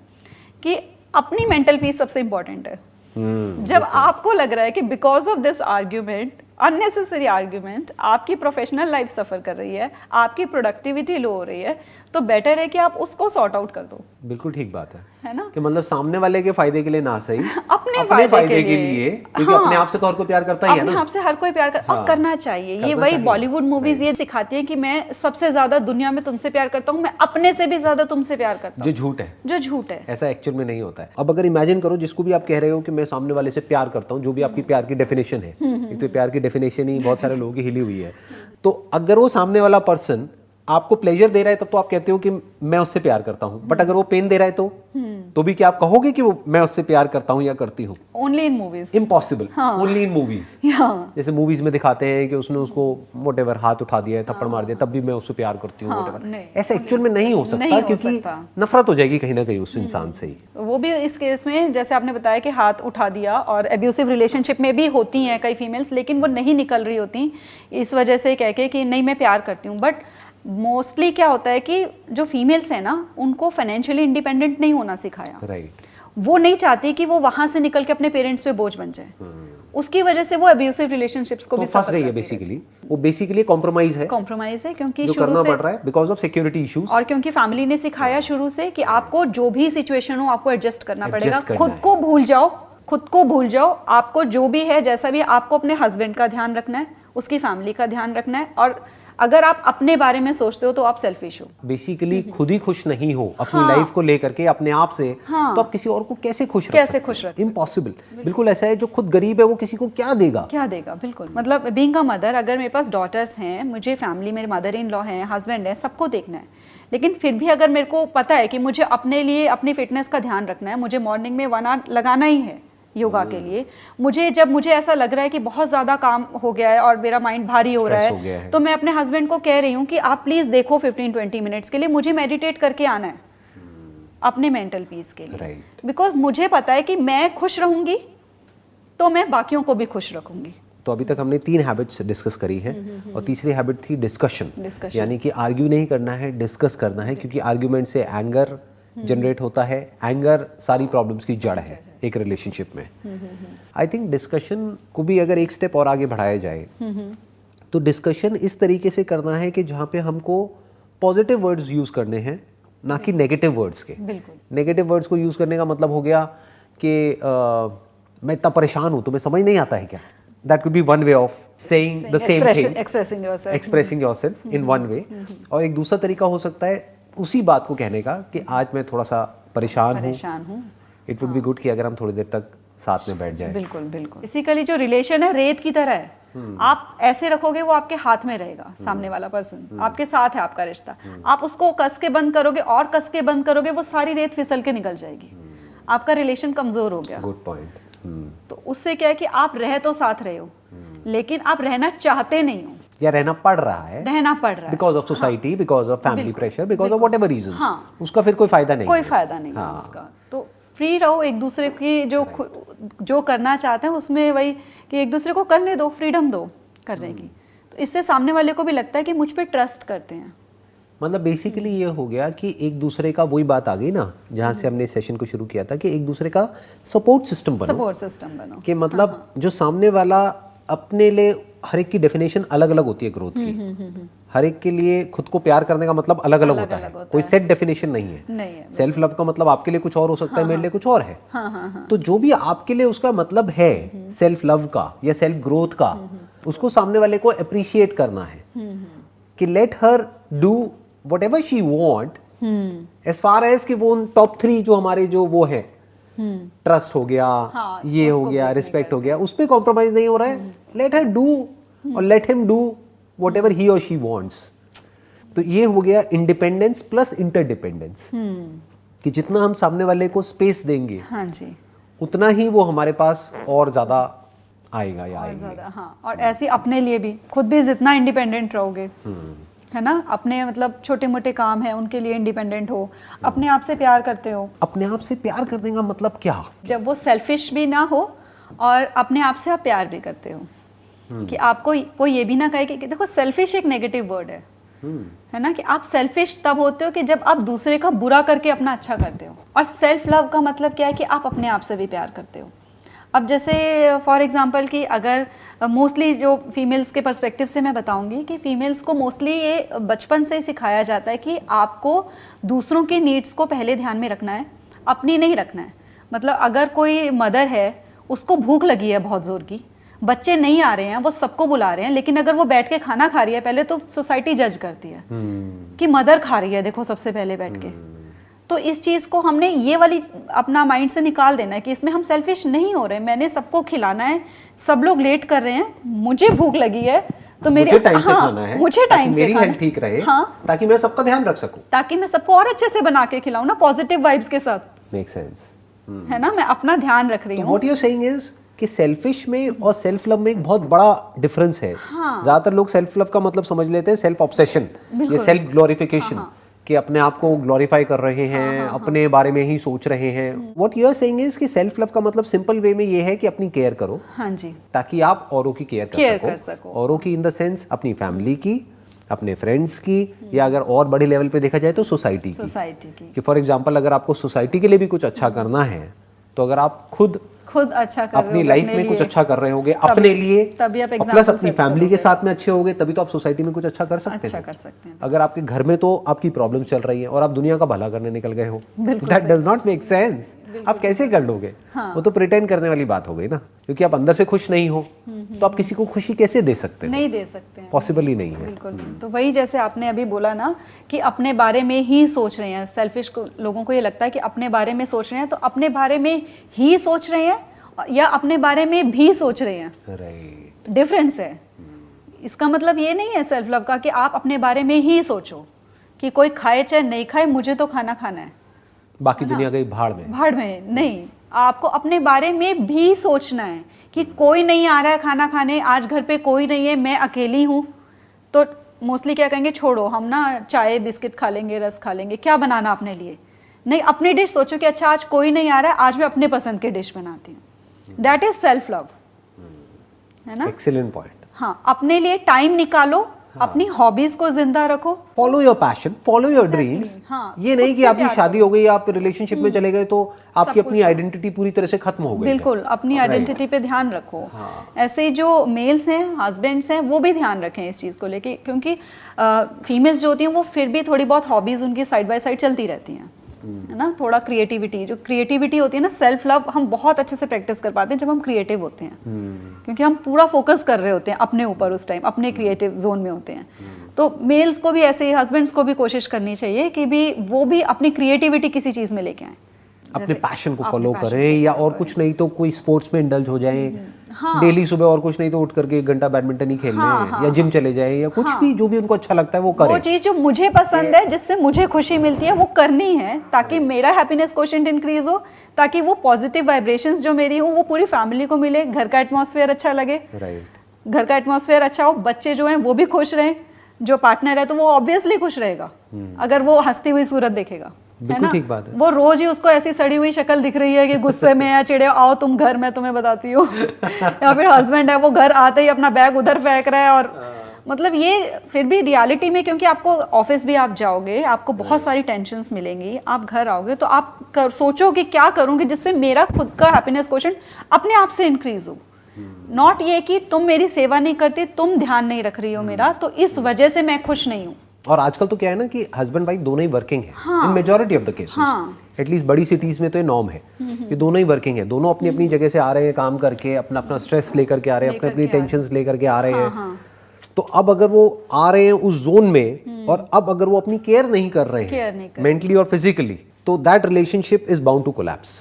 [SPEAKER 2] कि अपनी मेंटल पीस सबसे इंपॉर्टेंट है
[SPEAKER 1] hmm, जब okay.
[SPEAKER 2] आपको लग रहा है कि because of this argument unnecessary argument आपकी प्रोफेशनल लाइफ सफ़र कर रही है आपकी प्रोडक्टिविटी लो हो रही है तो बेटर है कि आप उसको सॉर्ट आउट कर
[SPEAKER 1] दो बिल्कुल ठीक बात है है ना कि मतलब सामने वाले के फायदे के लिए ना सही अपने, अपने फायदे, के, के लिए क्योंकि हाँ, अपने आप से तो हर कोई प्यार करता ही है ना आपसे
[SPEAKER 2] हर कोई प्यार कर, हाँ, करना चाहिए करना ये वही बॉलीवुड मूवीज ये सिखाती है कि मैं सबसे ज्यादा दुनिया में तुमसे प्यार करता हूँ मैं अपने से भी ज्यादा तुमसे प्यार करता हूँ जो झूठ है जो झूठ है
[SPEAKER 1] ऐसा एक्चुअल में नहीं होता है अब अगर इमेजिन करो जिसको भी आप कह रहे हो कि मैं सामने वाले से प्यार करता हूँ जो भी आपकी प्यार की डेफिनेशन है हम्म, हम्म। तो प्यार की डेफिनेशन ही बहुत सारे लोगों की हिली हुई है तो अगर वो सामने वाला पर्सन आपको प्लेजर दे रहा है तब तो आप कहते हो कि मैं उससे प्यार करता हूँ बट अगर वो पेन दे रहा है तो हम्म। तो भी क्या आप कहोगे कि वो मैं उससे प्यार करता हूँ या करती हूँ
[SPEAKER 2] only in movies
[SPEAKER 1] impossible only in movies जैसे मूवीज में दिखाते हैं कि उसने उसको वोट हाथ उठा दिया है थप्पड़ मार दिया हाँ। तब भी मैं उससे प्यार करती हूँ हाँ, ऐसा एक्चुअल में नहीं हो सकता क्योंकि नफरत हो जाएगी कहीं ना कहीं उस इंसान हम्म। से ही
[SPEAKER 2] वो भी इस केस में जैसे आपने बताया कि हाथ उठा दिया और एब्यूसिव रिलेशनशिप में भी होती हैं कई फीमेल्स लेकिन वो नहीं निकल रही होती इस वजह से कह के कि नहीं मैं प्यार करती हूँ बट मोस्टली क्या होता है कि जो फीमेल्स हैं ना उनको फाइनेंशियली इंडिपेंडेंट नहीं होना सिखाया राइट right. वो नहीं चाहती कि वो वहां से निकल के अपने पेरेंट्स पे बोझ बन जाए hmm. उसकी वजह से वो अब्यूसिव रिलेशनशिप्स को तो भी फंस गई है
[SPEAKER 1] बेसिकली वो बेसिकली कॉम्प्रोमाइज है
[SPEAKER 2] कॉम्प्रोमाइज है क्योंकि शुरू करना पड़ रहा
[SPEAKER 1] है बिकॉज ऑफ सिक्योरिटी इश्यूज और
[SPEAKER 2] क्योंकि फैमिली ने सिखाया शुरू से कि आपको जो भी सिचुएशन हो आपको एडजस्ट करना पड़ेगा खुद को भूल जाओ खुद को भूल जाओ आपको जो भी है जैसा भी आपको अपने हस्बैंड का ध्यान रखना है उसकी फैमिली का ध्यान रखना है और अगर आप अपने बारे में सोचते हो तो आप सेल्फिश हो
[SPEAKER 1] बेसिकली हम्म, हम्म। खुद ही खुश नहीं हो अपनी हाँ। लाइफ को लेकर के अपने आप से हाँ। तो आप किसी और को कैसे खुश कैसे खुश रख इम्पॉसिबल बिल्कुल ऐसा है जो खुद गरीब है वो किसी को क्या देगा
[SPEAKER 2] क्या देगा बिल्कुल मतलब बींग अ मदर अगर मेरे पास डॉटर्स हैं मुझे फैमिली मेरे मदर इन लॉ है हस्बैंड है सबको देखना है लेकिन फिर भी अगर मेरे को पता है कि मुझे अपने लिए अपनी फिटनेस का ध्यान रखना है मुझे मॉर्निंग में वन आवर लगाना ही है योगा के हम्म। लिए मुझे जब मुझे ऐसा लग रहा है कि बहुत ज़्यादा काम हो गया है और मेरा माइंड भारी हो रहा है, हो है तो मैं अपने हस्बैंड को कह रही हूँ कि आप प्लीज़ देखो 15-20 मिनट्स के लिए मुझे मेडिटेट करके आना है हम्म। अपने मेंटल पीस के लिए बिकॉज मुझे पता है कि मैं खुश रहूँगी तो मैं बाकियों को भी खुश रखूँगी
[SPEAKER 1] तो अभी तक हमने तीन हैबिट्स डिस्कस करी है हम्म, और तीसरी हैबिट थी डिस्कशन यानी कि आर्ग्यू नहीं करना है डिस्कस करना है क्योंकि आर्ग्यूमेंट से एंगर जनरेट हम्म। होता है एंगर सारी प्रॉब्लम्स की जड़ है एक रिलेशनशिप में आई थिंक डिस्कशन को भी अगर एक स्टेप और आगे बढ़ाया जाए हम्म, हम्म। तो डिस्कशन इस तरीके से करना है कि जहाँ पे हमको पॉजिटिव वर्ड्स यूज़ करने हैं ना कि नेगेटिव वर्ड्स के नेगेटिव वर्ड्स को यूज़ करने का मतलब हो गया कि uh, मैं इतना परेशान हूँ तुम्हें समझ नहीं आता है क्या that could be one way of saying the same thing
[SPEAKER 2] expressing
[SPEAKER 1] yourself in one way और एक दूसरा तरीका हो सकता है उसी बात को कहने का कि आज मैं थोड़ा सा परेशान हूँ इट वुड बी गुड कि अगर हम थोड़ी देर तक साथ में बैठ जाए
[SPEAKER 2] बिल्कुल बिल्कुल बेसिकली जो रिलेशन है रेत की तरह है
[SPEAKER 1] हम्म। आप
[SPEAKER 2] ऐसे रखोगे वो आपके हाथ में रहेगा हम्म। सामने वाला पर्सन हम्म। आपके साथ है आपका रिश्ता आप उसको कस के बंद करोगे और कस के बंद करोगे वो सारी रेत फिसल के निकल जाएगी आपका रिलेशन कमजोर हो गया
[SPEAKER 1] गुड पॉइंट
[SPEAKER 2] तो उससे क्या है कि आप रह तो साथ रहे हो लेकिन आप रहना चाहते नहीं हो
[SPEAKER 1] या रहना पड़ रहा है
[SPEAKER 2] रहना पड़ रहा है
[SPEAKER 1] because of society because of family pressure because of whatever reason उसका फिर कोई फायदा नहीं कोई फायदा नहीं हाँ. उसका
[SPEAKER 2] तो फ्री रहो एक दूसरे की जो जो करना चाहते हैं उसमें वही कि एक दूसरे को करने दो फ्रीडम दो करने की हम्म। तो इससे सामने वाले को भी लगता है कि मुझ पर ट्रस्ट करते हैं
[SPEAKER 1] मतलब बेसिकली ये हो गया कि एक दूसरे का वही बात आ गई ना जहाँ से हम्म। हमने सेशन को शुरू किया था कि एक दूसरे का सपोर्ट सिस्टम बनो
[SPEAKER 2] सपोर्ट सिस्टम बनो कि
[SPEAKER 1] मतलब हाँ।, हाँ। जो सामने वाला अपने लिए हर एक की डेफिनेशन अलग अलग होती है ग्रोथ की हम्म, हम्म, हम्म, हर एक के लिए खुद को प्यार करने का मतलब अलग अलग, होता, है कोई सेट डेफिनेशन नहीं है, सेल्फ लव का मतलब आपके लिए कुछ और हो सकता हाँ, है मेरे लिए हाँ। कुछ और है
[SPEAKER 2] हाँ, हाँ, हाँ, तो
[SPEAKER 1] जो भी आपके लिए उसका मतलब है सेल्फ लव का या सेल्फ ग्रोथ का उसको सामने वाले को अप्रिशिएट करना है कि let her do whatever she want as far as कि वो टॉप थ्री जो हमारे जो वो है ट्रस्ट हो गया हाँ, ये हो गया रिस्पेक्ट हो गया उस पर कॉम्प्रोमाइज नहीं हो रहा है लेट हर डू और let him do whatever he और शी वॉन्ट्स तो ये हो गया इंडिपेंडेंस प्लस इंटरडिपेंडेंस कि जितना हम सामने वाले को स्पेस देंगे हाँ जी उतना ही वो हमारे पास और ज़्यादा आएगा या आएगा
[SPEAKER 2] हाँ और ऐसे अपने लिए भी खुद भी जितना इंडिपेंडेंट रहोगे हम्म। है ना अपने मतलब छोटे मोटे काम है उनके लिए इंडिपेंडेंट हो हम्म। अपने आप से प्यार करते हो
[SPEAKER 1] अपने आप से प्यार करने का मतलब क्या
[SPEAKER 2] जब वो सेल्फिश भी ना हो और अपने आप से आप प्यार भी करते हो हम्म। कि आपको कोई ये भी ना कहे कि, कि देखो सेल्फिश एक नेगेटिव वर्ड है हम्म। है ना कि आप सेल्फिश तब होते हो कि जब आप दूसरे का बुरा करके अपना अच्छा करते हो और सेल्फ लव का मतलब क्या है कि आप अपने आप से भी प्यार करते हो अब जैसे फॉर एग्जांपल कि अगर मोस्टली जो फीमेल्स के पर्सपेक्टिव से मैं बताऊंगी कि फीमेल्स को मोस्टली ये बचपन से सिखाया जाता है कि आपको दूसरों की नीड्स को पहले ध्यान में रखना है अपनी नहीं रखना है मतलब अगर कोई मदर है उसको भूख लगी है बहुत ज़ोर की बच्चे नहीं आ रहे हैं वो सबको बुला रहे हैं लेकिन अगर वो बैठ के खाना खा रही है पहले तो सोसाइटी जज करती है हम्म। कि मदर खा रही है देखो सबसे पहले बैठ के हम्म। तो इस चीज़ को हमने ये वाली अपना माइंड से निकाल देना है कि इसमें हम सेल्फिश नहीं हो रहे मैंने सबको खिलाना है सब लोग लेट कर रहे हैं मुझे भूख लगी है तो मेरे टाइम हाँ, से खाना है मुझे टाइम से मेरी हेल्थ
[SPEAKER 1] ठीक रहे हाँ, ताकि मैं सबका ध्यान रख सकूं
[SPEAKER 2] ताकि मैं सबको और अच्छे से बना के खिलाऊ ना पॉजिटिव वाइब्स के साथ मेक सेंस है ना मैं अपना ध्यान रख रही तो हूँ व्हाट यू
[SPEAKER 1] सेइंग इज कि सेल्फिश में और सेल्फ लव में एक बहुत बड़ा डिफरेंस है हाँ। ज्यादातर लोग सेल्फ लव का मतलब समझ लेते हैं सेल्फ ऑब्सेशन ये सेल्फ ग्लोरिफिकेशन हाँ, हाँ। कि अपने आप को ग्लोरीफाई कर रहे हैं हाँ, हाँ, हाँ। अपने हाँ, बारे में ही सोच रहे हैं वॉट यूर सेइंग इज कि सेल्फ लव का मतलब सिंपल वे में ये है कि अपनी केयर करो हाँ जी ताकि आप औरों की केयर कर, सको, कर सको औरों की इन द सेंस अपनी फैमिली की अपने फ्रेंड्स की हम्म। या अगर और बड़े लेवल पे देखा जाए तो सोसाइटी की
[SPEAKER 2] सोसाइटी की
[SPEAKER 1] कि फॉर एग्जांपल अगर आपको सोसाइटी के लिए भी कुछ अच्छा हम्म। करना है तो अगर आप खुद
[SPEAKER 2] खुद अच्छा कर अपनी लाइफ में कुछ अच्छा
[SPEAKER 1] कर रहे होंगे अपने लिए
[SPEAKER 2] तभी आप प्लस अपनी
[SPEAKER 1] फैमिली के साथ में अच्छे होंगे तभी तो आप सोसाइटी में कुछ अच्छा कर सकते अच्छा हैं कर सकते हैं अगर आपके घर में तो आपकी प्रॉब्लम चल रही है और आप दुनिया का भला करने निकल गए हो that does not make sense आप कैसे कर लोगे हाँ। वो तो प्रिटेंड करने वाली बात हो गई ना क्योंकि आप अंदर से खुश नहीं हो हम्म, हम्म, तो आप किसी को खुशी कैसे दे सकते हैं नहीं दे सकते पॉसिबल ही नहीं है
[SPEAKER 2] बिल्कुल तो वही जैसे आपने अभी बोला ना कि अपने बारे में ही सोच रहे हैं सेल्फिश लोगों को ये लगता है कि अपने बारे में सोच रहे हैं तो अपने बारे में ही सोच रहे हैं या अपने बारे में भी सोच रहे हैं डिफरेंस right. है hmm. इसका मतलब ये नहीं है सेल्फ लव का कि आप अपने बारे में ही सोचो कि कोई खाए चाहे नहीं खाए मुझे तो खाना खाना है
[SPEAKER 1] बाकी दुनिया गई भाड़ में
[SPEAKER 2] भाड़ में hmm. नहीं आपको अपने बारे में भी सोचना है कि hmm. कोई नहीं आ रहा है खाना खाने आज घर पे कोई नहीं है मैं अकेली हूँ तो मोस्टली क्या कहेंगे छोड़ो हम ना चाय बिस्किट खा लेंगे रस खा लेंगे क्या बनाना अपने लिए नहीं अपनी डिश सोचो कि अच्छा आज कोई नहीं आ रहा है आज मैं अपने पसंद के डिश बनाती हूँ दैट इज सेल्फ लव है
[SPEAKER 1] ना एक्सीलेंट पॉइंट
[SPEAKER 2] हाँ अपने लिए टाइम निकालो हाँ. अपनी
[SPEAKER 1] हॉबीज को जिंदा रखो follow your passion follow your dreams ये नहीं कि आपकी शादी हो गई आप रिलेशनशिप में हम्म। चले गए तो आपकी अपनी आइडेंटिटी पूरी तरह से खत्म हो गई बिल्कुल
[SPEAKER 2] अपनी आइडेंटिटी पे ध्यान रखो हाँ. ऐसे जो मेल्स हैं हस्बैंड्स हैं वो भी ध्यान रखें इस चीज़ को लेके क्योंकि फीमेल्स जो होती हैं वो फिर भी थोड़ी बहुत हॉबीज उनकी साइड बाय साइड चलती रहती हैं हम्म। है ना थोड़ा क्रिएटिविटी जो क्रिएटिविटी होती है ना सेल्फ लव हम बहुत अच्छे से प्रैक्टिस कर पाते हैं जब हम क्रिएटिव होते हैं हम्म। क्योंकि हम पूरा फोकस कर रहे होते हैं अपने ऊपर उस टाइम अपने क्रिएटिव हम्म। जोन में होते हैं तो मेल्स को भी ऐसे ही हस्बैंड्स को भी कोशिश करनी चाहिए कि भी वो भी अपनी क्रिएटिविटी किसी चीज़ में लेके आए
[SPEAKER 1] अपने पैशन को फॉलो करें या और कुछ नहीं तो कोई स्पोर्ट्स में इंडल्ज हो जाए हाँ। डेली सुबह और कुछ नहीं तो उठ करके एक घंटा बैडमिंटन ही खेलना हाँ, है या जिम हाँ। चले जाए या कुछ भी जो भी उनको अच्छा लगता है वो करें वो
[SPEAKER 2] चीज जो मुझे पसंद है जिससे मुझे खुशी मिलती है वो करनी है ताकि मेरा हैप्पीनेस क्वेश्चन इंक्रीज हो ताकि वो पॉजिटिव वाइब्रेशन जो मेरी हो वो पूरी फैमिली को मिले घर का एटमोसफेयर अच्छा लगे घर का एटमोसफेयर अच्छा हो बच्चे जो हैं वो भी खुश रहें जो पार्टनर है तो वो ऑब्वियसली खुश रहेगा हम्म। अगर वो हंसती हुई सूरत देखेगा
[SPEAKER 1] है ना ठीक बात है
[SPEAKER 2] वो रोज ही उसको ऐसी सड़ी हुई शक्ल दिख रही है कि गुस्से में या चिड़े आओ तुम घर मैं तुम्हें बताती हूँ या फिर हस्बैंड है वो घर आते ही अपना बैग उधर फेंक रहा है और हाँ। मतलब ये फिर भी रियलिटी में क्योंकि आपको ऑफिस भी आप जाओगे आपको बहुत हम्म। सारी टेंशन मिलेंगी आप घर आओगे तो आप कर, सोचो कि क्या करूँगी जिससे मेरा खुद का हैप्पीनेस क्वेश्चन अपने आप से इंक्रीज हो नॉट हम्म। ये कि तुम मेरी सेवा नहीं करती तुम ध्यान नहीं रख रही हो मेरा हम्म। तो इस वजह से मैं खुश नहीं हूँ
[SPEAKER 1] और आजकल तो क्या है ना कि हस्बैंड वाइफ दोनों ही वर्किंग है in majority of the cases at least बड़ी सिटीज में तो ये नॉर्म है कि दोनों ही वर्किंग है दोनों अपनी अपनी जगह से आ रहे हैं काम करके अपना अपना स्ट्रेस लेकर के आ रहे हैं अपने अपनी टेंशन लेकर के आ रहे हाँ, हैं हाँ। तो अब अगर वो आ रहे हैं उस जोन में हम्म। और अब अगर वो अपनी केयर नहीं कर रहे हैं मेंटली और फिजिकली तो that relationship is bound to collapse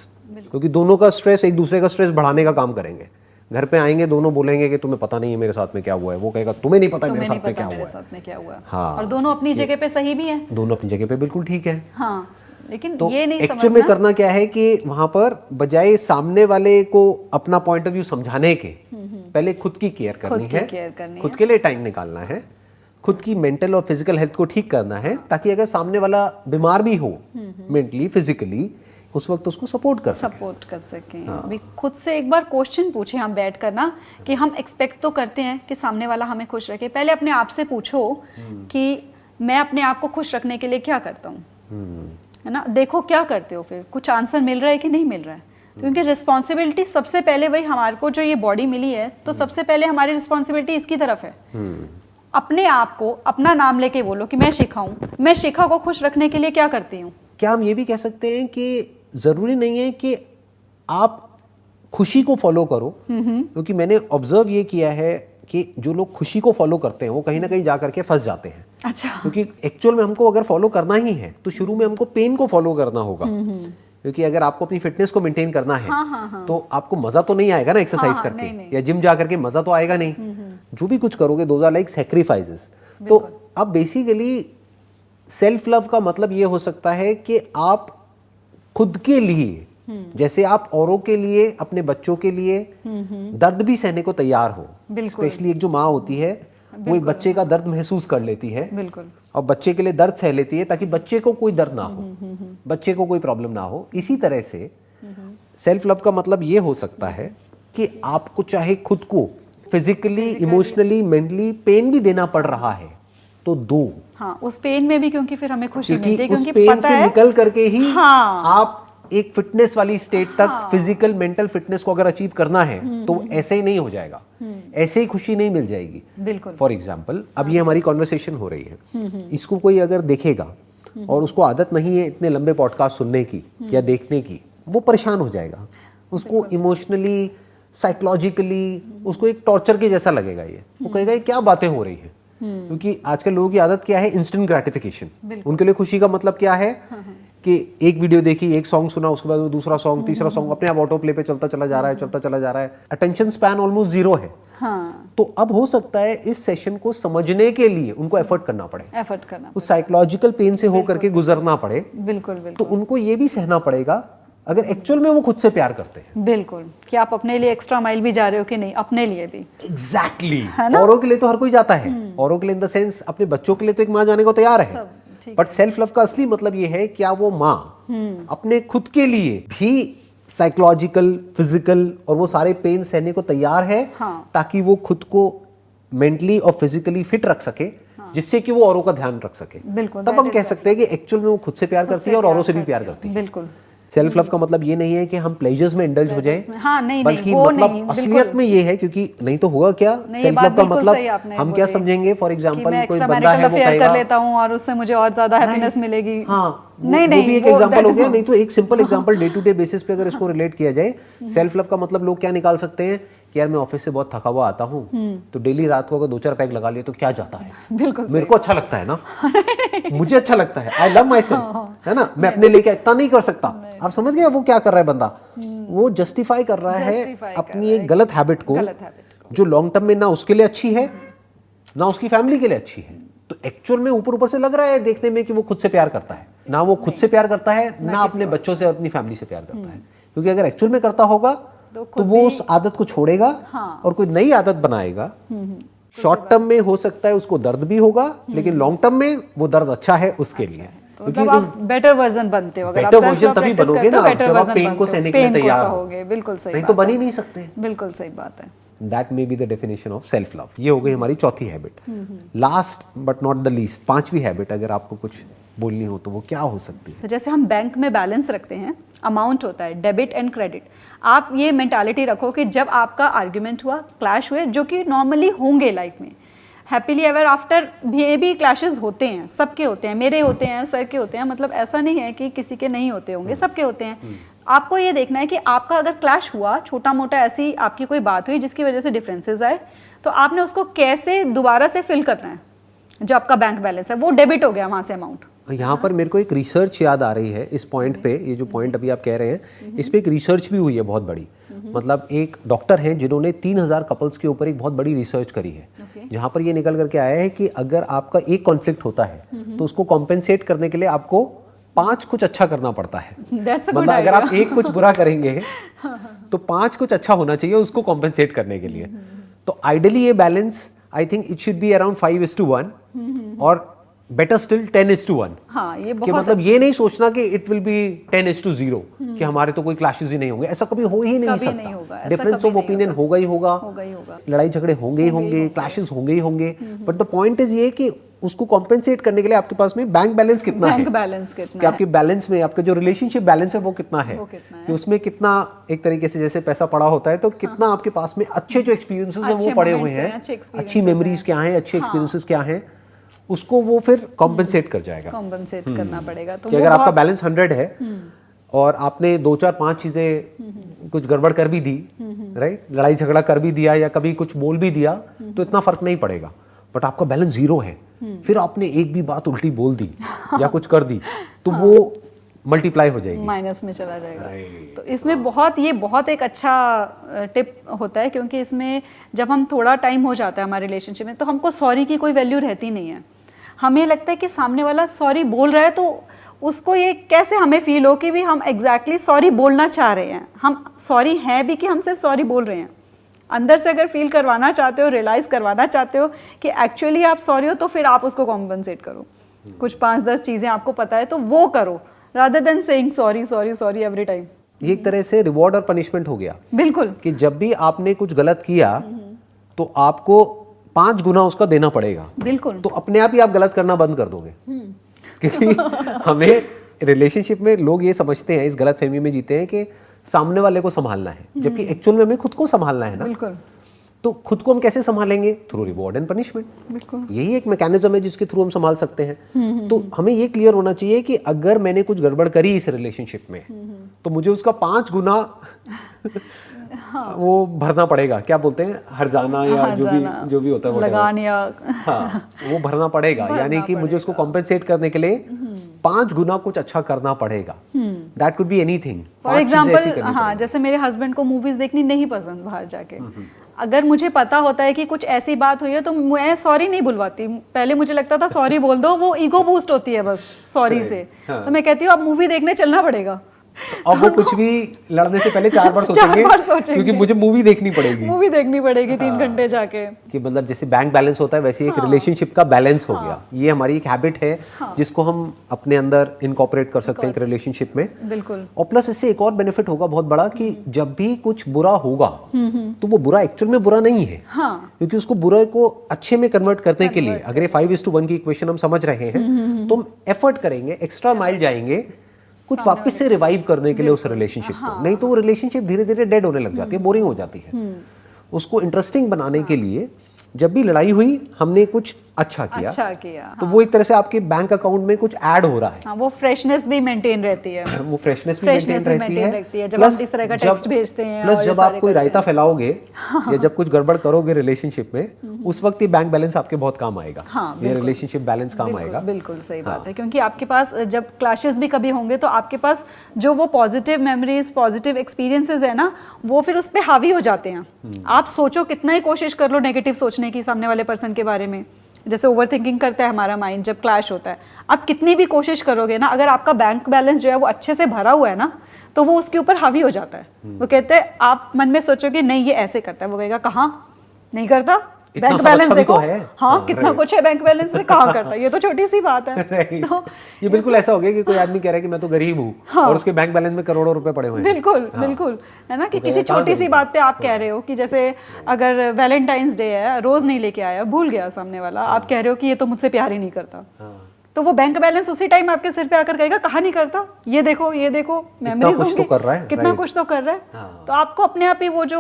[SPEAKER 1] क्योंकि दोनों का स्ट्रेस एक दूसरे का स्ट्रेस बढ़ाने का काम करेंगे घर पे आएंगे दोनों बोलेंगे कि तुम्हें पता नहीं है मेरे साथ में क्या हुआ है वो कहेगा तुम्हें नहीं पता मेरे, साथ, में क्या हुआ है हाँ और
[SPEAKER 2] दोनों अपनी जगह पे सही भी है
[SPEAKER 1] दोनों अपनी जगह पे बिल्कुल ठीक है
[SPEAKER 2] हाँ, लेकिन तो ये नहीं एक्चुअल में करना
[SPEAKER 1] क्या है कि वहां पर बजाय सामने वाले को अपना पॉइंट ऑफ व्यू समझाने के हम्म, हम्म। पहले खुद की केयर करनी है खुद के लिए टाइम निकालना है खुद की मेंटल और फिजिकल हेल्थ को ठीक करना है हाँ। ताकि अगर सामने वाला बीमार भी हो मेंटली हम्म, फिजिकली उस वक्त उसको सपोर्ट कर
[SPEAKER 2] सपोर्ट कर सकें हाँ। खुद से एक बार क्वेश्चन पूछे हम बैठ कर ना कि हम एक्सपेक्ट तो करते हैं कि सामने वाला हमें खुश रखे पहले अपने आप से पूछो हम्म। कि मैं अपने आप को खुश रखने के लिए क्या करता हूँ हम्म। है ना देखो क्या करते हो फिर कुछ आंसर मिल रहा है कि नहीं मिल रहा है तो हम्म। क्योंकि रिस्पॉन्सिबिलिटी सबसे पहले वही हमारे को जो ये बॉडी मिली है तो सबसे पहले हमारी रिस्पॉन्सिबिलिटी इसकी तरफ है अपने आप को अपना नाम लेके बोलो कि मैं शिखा हूँ मैं शिखा को खुश रखने के लिए क्या करती हूँ
[SPEAKER 1] क्या हम ये भी कह सकते हैं कि ज़रूरी नहीं है कि आप खुशी को फॉलो करो क्योंकि मैंने ऑब्जर्व ये किया है कि जो लोग खुशी को फॉलो करते हैं वो कहीं ना कहीं जा करके फंस जाते हैं अच्छा क्योंकि एक्चुअल में हमको अगर फॉलो करना ही है तो शुरू में हमको पेन को फॉलो करना होगा हम्म, हम्म। क्योंकि अगर आपको अपनी फिटनेस को मेंटेन करना है हाँ हाँ हाँ। तो आपको मजा तो नहीं आएगा ना एक्सरसाइज हाँ, करके नहीं, नहीं। या जिम जा करके मजा तो आएगा नहीं, नहीं। हम्म, जो भी कुछ करोगे दो आर लाइक सेक्रीफाइजेस तो अब बेसिकली सेल्फ लव का मतलब ये हो सकता है कि आप खुद के लिए हम्म। जैसे आप औरों के लिए अपने बच्चों के लिए हम्म, हम्म। दर्द भी सहने को तैयार हो स्पेशली एक जो माँ होती है वो एक बच्चे का दर्द महसूस कर लेती है और बच्चे के लिए दर्द सह लेती है ताकि बच्चे को कोई दर्द ना हो बच्चे को कोई प्रॉब्लम ना हो इसी तरह से सेल्फ लव का मतलब ये हो सकता है कि आपको चाहे खुद को फिजिकली इमोशनली मेंटली पेन भी देना पड़ रहा है तो दो
[SPEAKER 2] हाँ उस पेन में भी क्योंकि फिर हमें खुशी मिलती है क्योंकि पेन से निकल
[SPEAKER 1] करके ही हाँ आप एक फिटनेस वाली स्टेट हाँ। तक फिजिकल मेंटल फिटनेस को अगर अचीव करना है हम्म, तो हम्म। ऐसे ही नहीं हो जाएगा हम्म। ऐसे ही खुशी नहीं मिल जाएगी बिल्कुल फॉर एग्जाम्पल अब ये हमारी कॉन्वर्सेशन हो रही है इसको कोई अगर देखेगा और उसको आदत नहीं है इतने लंबे पॉडकास्ट सुनने की या देखने की वो परेशान हो जाएगा उसको इमोशनली साइकोलॉजिकली उसको एक टॉर्चर के जैसा लगेगा ये वो कहेगा ये क्या बातें हो रही है हम्म। क्योंकि आजकल लोगों की आदत क्या है इंस्टेंट ग्रेटिफिकेशन उनके लिए खुशी का मतलब क्या है हाँ, हाँ। कि एक वीडियो देखी एक सॉन्ग सुना उसके बाद वो दूसरा सॉन्ग तीसरा सॉन्ग अपने आप ऑटो प्ले पे चलता चला जा रहा है हाँ। चलता चला जा रहा है अटेंशन स्पैन ऑलमोस्ट जीरो है हाँ। तो अब हो सकता है इस सेशन को समझने के लिए उनको एफर्ट करना पड़े
[SPEAKER 2] एफर्ट करना उस
[SPEAKER 1] साइकोलॉजिकल पेन से होकर के गुजरना पड़े
[SPEAKER 2] बिल्कुल बिल्कुल
[SPEAKER 1] तो उनको ये भी सहना पड़ेगा अगर एक्चुअल में वो खुद से प्यार करते
[SPEAKER 2] हैं बिल्कुल कि आप अपने लिए एक्स्ट्रा माइल भी जा रहे हो कि नहीं अपने लिए भी
[SPEAKER 1] एग्जैक्टली exactly. औरों के लिए तो हर कोई जाता है हम्म। औरों के लिए इन द सेंस अपने बच्चों के लिए तो एक माँ जाने को तैयार है बट सेल्फ लव का असली मतलब ये है क्या वो माँ हम्म। अपने खुद के लिए भी साइकोलॉजिकल फिजिकल और वो सारे पेन सहने को तैयार है हाँ. ताकि वो खुद को मेंटली और फिजिकली फिट रख सके हाँ। जिससे कि वो औरों का ध्यान रख सके बिल्कुल तब हम कह सकते हैं कि एक्चुअल में वो खुद से प्यार करती है और औरों से भी प्यार करती है बिल्कुल सेल्फ लव hmm. का मतलब ये नहीं है कि हम प्लेजर्स में इंडल्ज हो जाएं हाँ, नहीं, बल्कि मतलब नहीं, मतलब असलियत में ये है क्योंकि नहीं तो होगा क्या सेल्फ लव का मतलब हम क्या समझेंगे फॉर एग्जाम्पल कोई बंदा है वो कर लेता
[SPEAKER 2] हूँ और उससे मुझे और ज्यादा हैप्पीनेस मिलेगी हाँ नहीं नहीं भी एक एग्जांपल हो गया नहीं तो
[SPEAKER 1] एक simple example day to day basis पे अगर इसको रिलेट किया जाए सेल्फ लव का मतलब लोग क्या निकाल सकते हैं कि यार मैं ऑफिस से बहुत थका हुआ आता हूँ हम्म। तो डेली रात को अगर दो चार पैक लगा लिए तो क्या जाता है
[SPEAKER 2] बिल्कुल मेरे को अच्छा
[SPEAKER 1] लगता है ना मुझे अच्छा लगता है आई लव माई सेल्फ है ना मैं अपने लिए इतना नहीं कर सकता आप समझ गए वो क्या कर रहा है बंदा हम्म। वो जस्टिफाई कर रहा है अपनी एक गलत हैबिट को जो लॉन्ग टर्म में ना उसके लिए अच्छी है ना उसकी फैमिली के लिए अच्छी है तो एक्चुअल में ऊपर ऊपर से लग रहा है देखने में कि वो खुद से प्यार करता है ना वो खुद से प्यार करता है ना, ना अपने बच्चों से अपनी फैमिली से प्यार करता है हम्म। क्योंकि अगर एक्चुअल में करता होगा तो, तो वो उस आदत को छोड़ेगा हाँ। और कोई नई आदत बनाएगा शॉर्ट टर्म हम्म, हम्म। में हो सकता है उसको दर्द भी होगा हम्म। लेकिन लॉन्ग टर्म में वो दर्द अच्छा है उसके अच्छा लिए तो क्योंकि मतलब आप
[SPEAKER 2] बेटर वर्जन बनते हो बेटर वर्जन तभी बनोगे ना जब आप पेन को सहने के लिए तैयार हो बिल्कुल सही नहीं तो बन ही नहीं सकते बिल्कुल सही बात है
[SPEAKER 1] that may be the definition of self love ये हो गई हमारी चौथी habit last but not the least पांचवी हैबिट अगर आपको कुछ बोलनी हो तो वो क्या हो सकती है
[SPEAKER 2] तो जैसे हम बैंक में बैलेंस रखते हैं अमाउंट होता है डेबिट एंड क्रेडिट आप ये मेंटालिटी रखो कि जब आपका आर्ग्यूमेंट हुआ क्लैश हुए जो कि नॉर्मली होंगे लाइफ में हैप्पीली एवर आफ्टर ये भी क्लैशेज होते हैं सबके होते हैं मेरे होते हैं सर के होते हैं मतलब ऐसा नहीं है कि किसी के नहीं होते होंगे हम्म। सबके होते हैं हम्म। आपको ये देखना है कि आपका अगर क्लैश हुआ छोटा मोटा ऐसी आपकी कोई बात हुई जिसकी वजह से डिफरेंसेज आए तो आपने उसको कैसे दोबारा से फिल करना है जो आपका बैंक बैलेंस है वो डेबिट हो गया वहाँ से अमाउंट
[SPEAKER 1] यहाँ पर मेरे को एक रिसर्च याद आ रही है इस पॉइंट पे ये जो पॉइंट अभी आप कह रहे हैं इस पर एक रिसर्च भी हुई है बहुत बड़ी मतलब एक डॉक्टर हैं जिन्होंने तीन हज़ार कपल्स के ऊपर एक बहुत बड़ी रिसर्च करी है जहां जहाँ पर ये निकल करके आया है कि अगर आपका एक कॉन्फ्लिक्ट होता है तो उसको कॉम्पेंसेट करने के लिए आपको पांच कुछ अच्छा करना पड़ता है
[SPEAKER 2] मतलब अगर आप एक कुछ बुरा
[SPEAKER 1] करेंगे तो पांच कुछ अच्छा होना चाहिए उसको कॉम्पेंसेट करने के लिए तो आइडियली ये balance I think it should be around five is to one और better still ten is to one
[SPEAKER 2] ये बहुत मतलब ये
[SPEAKER 1] नहीं सोचना कि it will be ten is to zero कि हमारे तो कोई क्लाशेज ही नहीं होंगे ऐसा कभी हो ही नहीं सकता डिफरेंस ऑफ ओपिनियन होगा ही
[SPEAKER 2] होगा
[SPEAKER 1] लड़ाई झगड़े होंगे ही होंगे क्लाशेज होंगे ही होंगे बट द पॉइंट इज ये कि उसको कॉम्पेंसेट करने के लिए आपके पास में बैंक बैलेंस कितना बैंक है
[SPEAKER 2] बैलेंस कितना कि आपके
[SPEAKER 1] बैलेंस में आपका जो रिलेशनशिप बैलेंस है वो कितना है, कि उसमें कितना एक तरीके से जैसे पैसा पड़ा होता है तो हाँ। कितना आपके पास में अच्छे जो एक्सपीरियंसेस है वो पड़े हुए हैं अच्छी मेमोरीज क्या है अच्छे एक्सपीरियंसेस हाँ। क्या है उसको वो फिर कॉम्पनसेट कर जाएगा
[SPEAKER 2] कॉम्पनसेट हम्म। करना पड़ेगा तो अगर आपका बैलेंस हंड्रेड है हम्म।
[SPEAKER 1] और आपने दो चार पांच चीज़ें हम्म। कुछ गड़बड़ कर भी दी राइट लड़ाई झगड़ा कर भी दिया या कभी कुछ बोल भी दिया तो इतना फर्क नहीं पड़ेगा बट आपका बैलेंस जीरो है फिर आपने एक भी बात उल्टी बोल दी या कुछ कर दी तो वो मल्टीप्लाई हो जाएगी
[SPEAKER 2] माइनस में चला जाएगा तो इसमें बहुत ये बहुत एक अच्छा टिप होता है क्योंकि इसमें जब हम थोड़ा टाइम हो जाता है हमारे रिलेशनशिप में तो हमको सॉरी की कोई वैल्यू रहती नहीं है हमें लगता है कि सामने वाला सॉरी बोल रहा है तो उसको ये कैसे हमें फील हो कि भी हम एग्जैक्टली exactly सॉरी बोलना चाह रहे हैं हम सॉरी हैं भी कि हम सिर्फ सॉरी बोल रहे हैं अंदर से अगर फील करवाना चाहते हो रियलाइज़ करवाना चाहते हो कि एक्चुअली आप सॉरी हो तो फिर आप उसको कॉम्पनसेट करो कुछ पाँच दस चीज़ें आपको पता है तो वो करो rather than saying sorry sorry sorry every time
[SPEAKER 1] ये एक तरह से रिवॉर्ड और पनिशमेंट हो गया बिल्कुल कि जब भी आपने कुछ गलत किया तो आपको पांच गुना उसका देना पड़ेगा बिल्कुल तो अपने आप ही आप गलत करना बंद कर दोगे क्योंकि हम्म। हमें रिलेशनशिप में लोग ये समझते हैं इस गलत फहमी में जीते हैं कि सामने वाले को संभालना है जबकि एक्चुअल हम्म। में हमें खुद को संभालना है ना बिल्कुल तो खुद को हम कैसे संभालेंगे थ्रू रिवॉर्ड एंड पनिशमेंट बिल्कुल यही एक मैकेनिज्म है जिसके थ्रू हम संभाल सकते हैं हम्म, हम्म, तो हम्म। हमें ये क्लियर होना चाहिए कि अगर मैंने कुछ गड़बड़ करी इस रिलेशनशिप में तो मुझे उसका पांच गुना हाँ। वो भरना पड़ेगा क्या बोलते हैं हरजाना या हर हाँ, जो भी जो भी होता है लगान
[SPEAKER 2] या हाँ
[SPEAKER 1] वो भरना पड़ेगा यानी कि मुझे उसको कॉम्पेंसेट करने के लिए पांच गुना कुछ अच्छा करना पड़ेगा that could be anything for example हाँ
[SPEAKER 2] जैसे मेरे हस्बैंड को मूवीज देखनी नहीं पसंद बाहर जाके अगर मुझे पता होता है कि कुछ ऐसी बात हुई है तो मैं सॉरी नहीं बुलवाती पहले मुझे लगता था सॉरी बोल दो वो ईगो बूस्ट होती है बस सॉरी से हाँ। तो मैं कहती हूँ अब मूवी देखने चलना पड़ेगा
[SPEAKER 1] और वो तो कुछ भी लड़ने से पहले चार बार सोचेंगे, क्योंकि मुझे मूवी देखनी पड़ेगी मूवी
[SPEAKER 2] देखनी पड़ेगी तीन हाँ। घंटे जाके
[SPEAKER 1] कि मतलब जैसे बैंक बैलेंस होता है वैसे एक रिलेशनशिप हाँ। का बैलेंस हो हाँ। गया ये हमारी एक हैबिट है जिसको हम अपने अंदर इनकॉपरेट कर सकते हैं एक रिलेशनशिप में बिल्कुल और प्लस इससे एक और बेनिफिट होगा बहुत बड़ा कि हम्म। जब भी कुछ बुरा होगा हम्म, हम्म। तो वो बुरा एक्चुअल में बुरा नहीं है क्योंकि उसको बुरा को अच्छे में कन्वर्ट करने के लिए अगर ये फाइव इज टू वन की इक्वेशन हम समझ रहे हैं तो हम एफर्ट करेंगे एक्स्ट्रा माइल जाएंगे कुछ वापस से रिवाइव करने के लिए उस रिलेशनशिप को हाँ। नहीं तो वो रिलेशनशिप धीरे धीरे डेड होने लग जाती है बोरिंग हम्म। हो जाती है हम्म। उसको इंटरेस्टिंग बनाने के हाँ। लिए जब भी लड़ाई हुई हमने कुछ अच्छा किया अच्छा किया तो हाँ। तो वो एक तरह से आपके बैंक अकाउंट में कुछ ऐड हो रहा है
[SPEAKER 2] हाँ, वो फ्रेशनेस भी मेंटेन रहती है
[SPEAKER 1] वो फ्रेशनेस भी मेंटेन रहती, रहती है जब आप इस तरह का टेक्स्ट भेजते
[SPEAKER 2] हैं प्लस जब आप कोई रायता
[SPEAKER 1] फैलाओगे या जब कुछ गड़बड़ करोगे रिलेशनशिप में हम्म। उस वक्त ही बैंक बैलेंस आपके बहुत काम आएगा हाँ, ये रिलेशनशिप बैलेंस काम आएगा
[SPEAKER 2] बिल्कुल सही बात है हाँ। क्योंकि आपके पास जब क्लासेस भी कभी होंगे तो आपके पास जो वो पॉजिटिव मेमोरीज पॉजिटिव एक्सपीरियंसेस है ना वो फिर उस पर हावी हो जाते हैं हम्म। आप सोचो कितना ही कोशिश कर लो नेगेटिव सोचने की सामने वाले पर्सन के बारे में जैसे ओवर थिंकिंग करता है हमारा माइंड जब क्लैश होता है आप कितनी भी कोशिश करोगे ना अगर आपका बैंक बैलेंस जो है वो अच्छे से भरा हुआ है ना तो वो उसके ऊपर हावी हो जाता है वो हम्म। कहते हैं आप मन में सोचोगे नहीं ये ऐसे करता है वो कहेगा कहाँ नहीं करता बैंक बैलेंस अच्छा तो देखो है हाँ, हाँ कितना कुछ है बैंक बैलेंस में कहा करता है ये
[SPEAKER 1] तो छोटी सी बात है तो ये बिल्कुल ऐसा हो गया कि कोई आदमी कह रहा है कि मैं तो गरीब हूँ हाँ। और उसके बैंक बैलेंस में करोड़ों रुपए पड़े हुए हैं बिल्कुल हाँ। बिल्कुल
[SPEAKER 2] है ना कि तो किसी छोटी सी बात पे आप कह रहे हो कि जैसे अगर वैलेंटाइंस डे है रोज नहीं लेके आया भूल गया सामने वाला आप कह रहे हो कि ये तो मुझसे प्यार ही नहीं करता तो वो बैंक बैलेंस उसी टाइम आपके सिर पे आकर कहेगा कहा नहीं करता ये देखो ये देखो मेमोरीज कुछ तो कर रहा है कितना कुछ तो कर रहा है हाँ। तो आपको अपने आप ही वो जो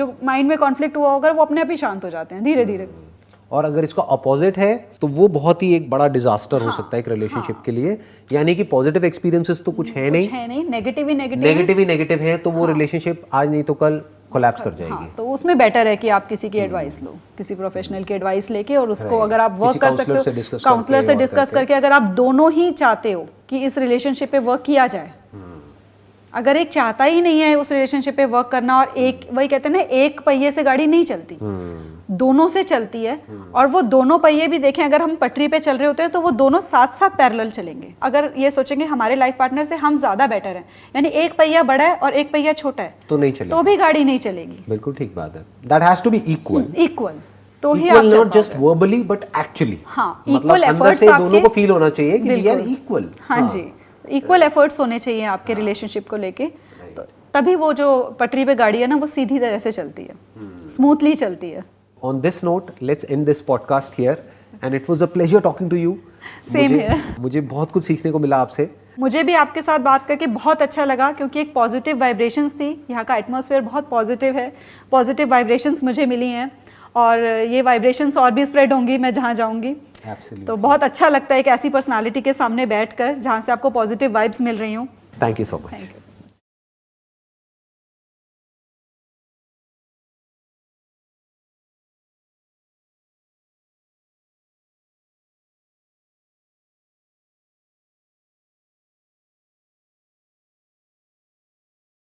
[SPEAKER 2] जो माइंड में कॉन्फ्लिक्ट हुआ होगा वो अपने आप ही शांत हो जाते हैं धीरे धीरे हम्म, हम्म,
[SPEAKER 1] हम्म। और अगर इसका अपोजिट है तो वो बहुत ही एक बड़ा डिजास्टर हाँ, हो सकता है एक रिलेशनशिप हाँ, के लिए यानी कि पॉजिटिव एक्सपीरियंसेस तो कुछ है कुछ नहीं
[SPEAKER 2] है नहीं नेगेटिव ही नेगेटिव नेगेटिव
[SPEAKER 1] ही नेगेटिव है तो हाँ, वो रिलेशनशिप आज नहीं तो कल कोलैप्स हाँ, कर जाएगी हाँ,
[SPEAKER 2] तो उसमें बेटर है कि आप किसी की एडवाइस हम्म। लो किसी प्रोफेशनल की एडवाइस लेके और उसको अगर आप वर्क कर सकते हो काउंसलर से डिस्कस करके अगर आप दोनों ही चाहते हो कि इस रिलेशनशिप पे वर्क किया जाए हम्म। अगर एक चाहता ही नहीं है उस रिलेशनशिप पे वर्क करना और एक वही कहते हैं ना एक पहिए से गाड़ी नहीं चलती हम्म। दोनों से चलती है और वो दोनों पहिए भी देखें अगर हम पटरी पे चल रहे होते हैं तो वो दोनों साथ साथ पैरेलल चलेंगे अगर ये सोचेंगे हमारे लाइफ पार्टनर से हम ज्यादा बेटर हैं यानी एक पहिया बड़ा है और एक पहिया छोटा है
[SPEAKER 1] तो नहीं चलेगा तो भी
[SPEAKER 2] गाड़ी नहीं चलेगी
[SPEAKER 1] बिल्कुल ठीक बात है that has to be equal
[SPEAKER 2] equal तो ही आप not
[SPEAKER 1] just verbally but actually
[SPEAKER 2] हाँ इक्वल मतलब एफर्ट्स आपके दोनों को
[SPEAKER 1] फील होना चाहिए कि वी आर इक्वल
[SPEAKER 2] हां जी इक्वल एफर्ट्स होने चाहिए आपके रिलेशनशिप हाँ। को लेके तो तभी वो जो पटरी पे गाड़ी है ना वो सीधी तरह से चलती है स्मूथली hmm। चलती है
[SPEAKER 1] on this note, let's end this podcast here. And it was a pleasure talking to you. Same मुझे, here. मुझे बहुत कुछ सीखने को मिला आपसे
[SPEAKER 2] मुझे भी आपके साथ बात करके बहुत अच्छा लगा क्योंकि एक पॉजिटिव वाइब्रेशंस थी यहाँ का एटमॉस्फेयर बहुत पॉजिटिव है पॉजिटिव वाइब्रेशंस मुझे मिली हैं और ये वाइब्रेशंस और भी स्प्रेड होंगी मैं जहाँ जाऊँगी तो बहुत अच्छा लगता है एक ऐसी पर्सनालिटी के सामने बैठ कर जहाँ से आपको पॉजिटिव वाइब्स मिल रही हूँ thank you so much thank you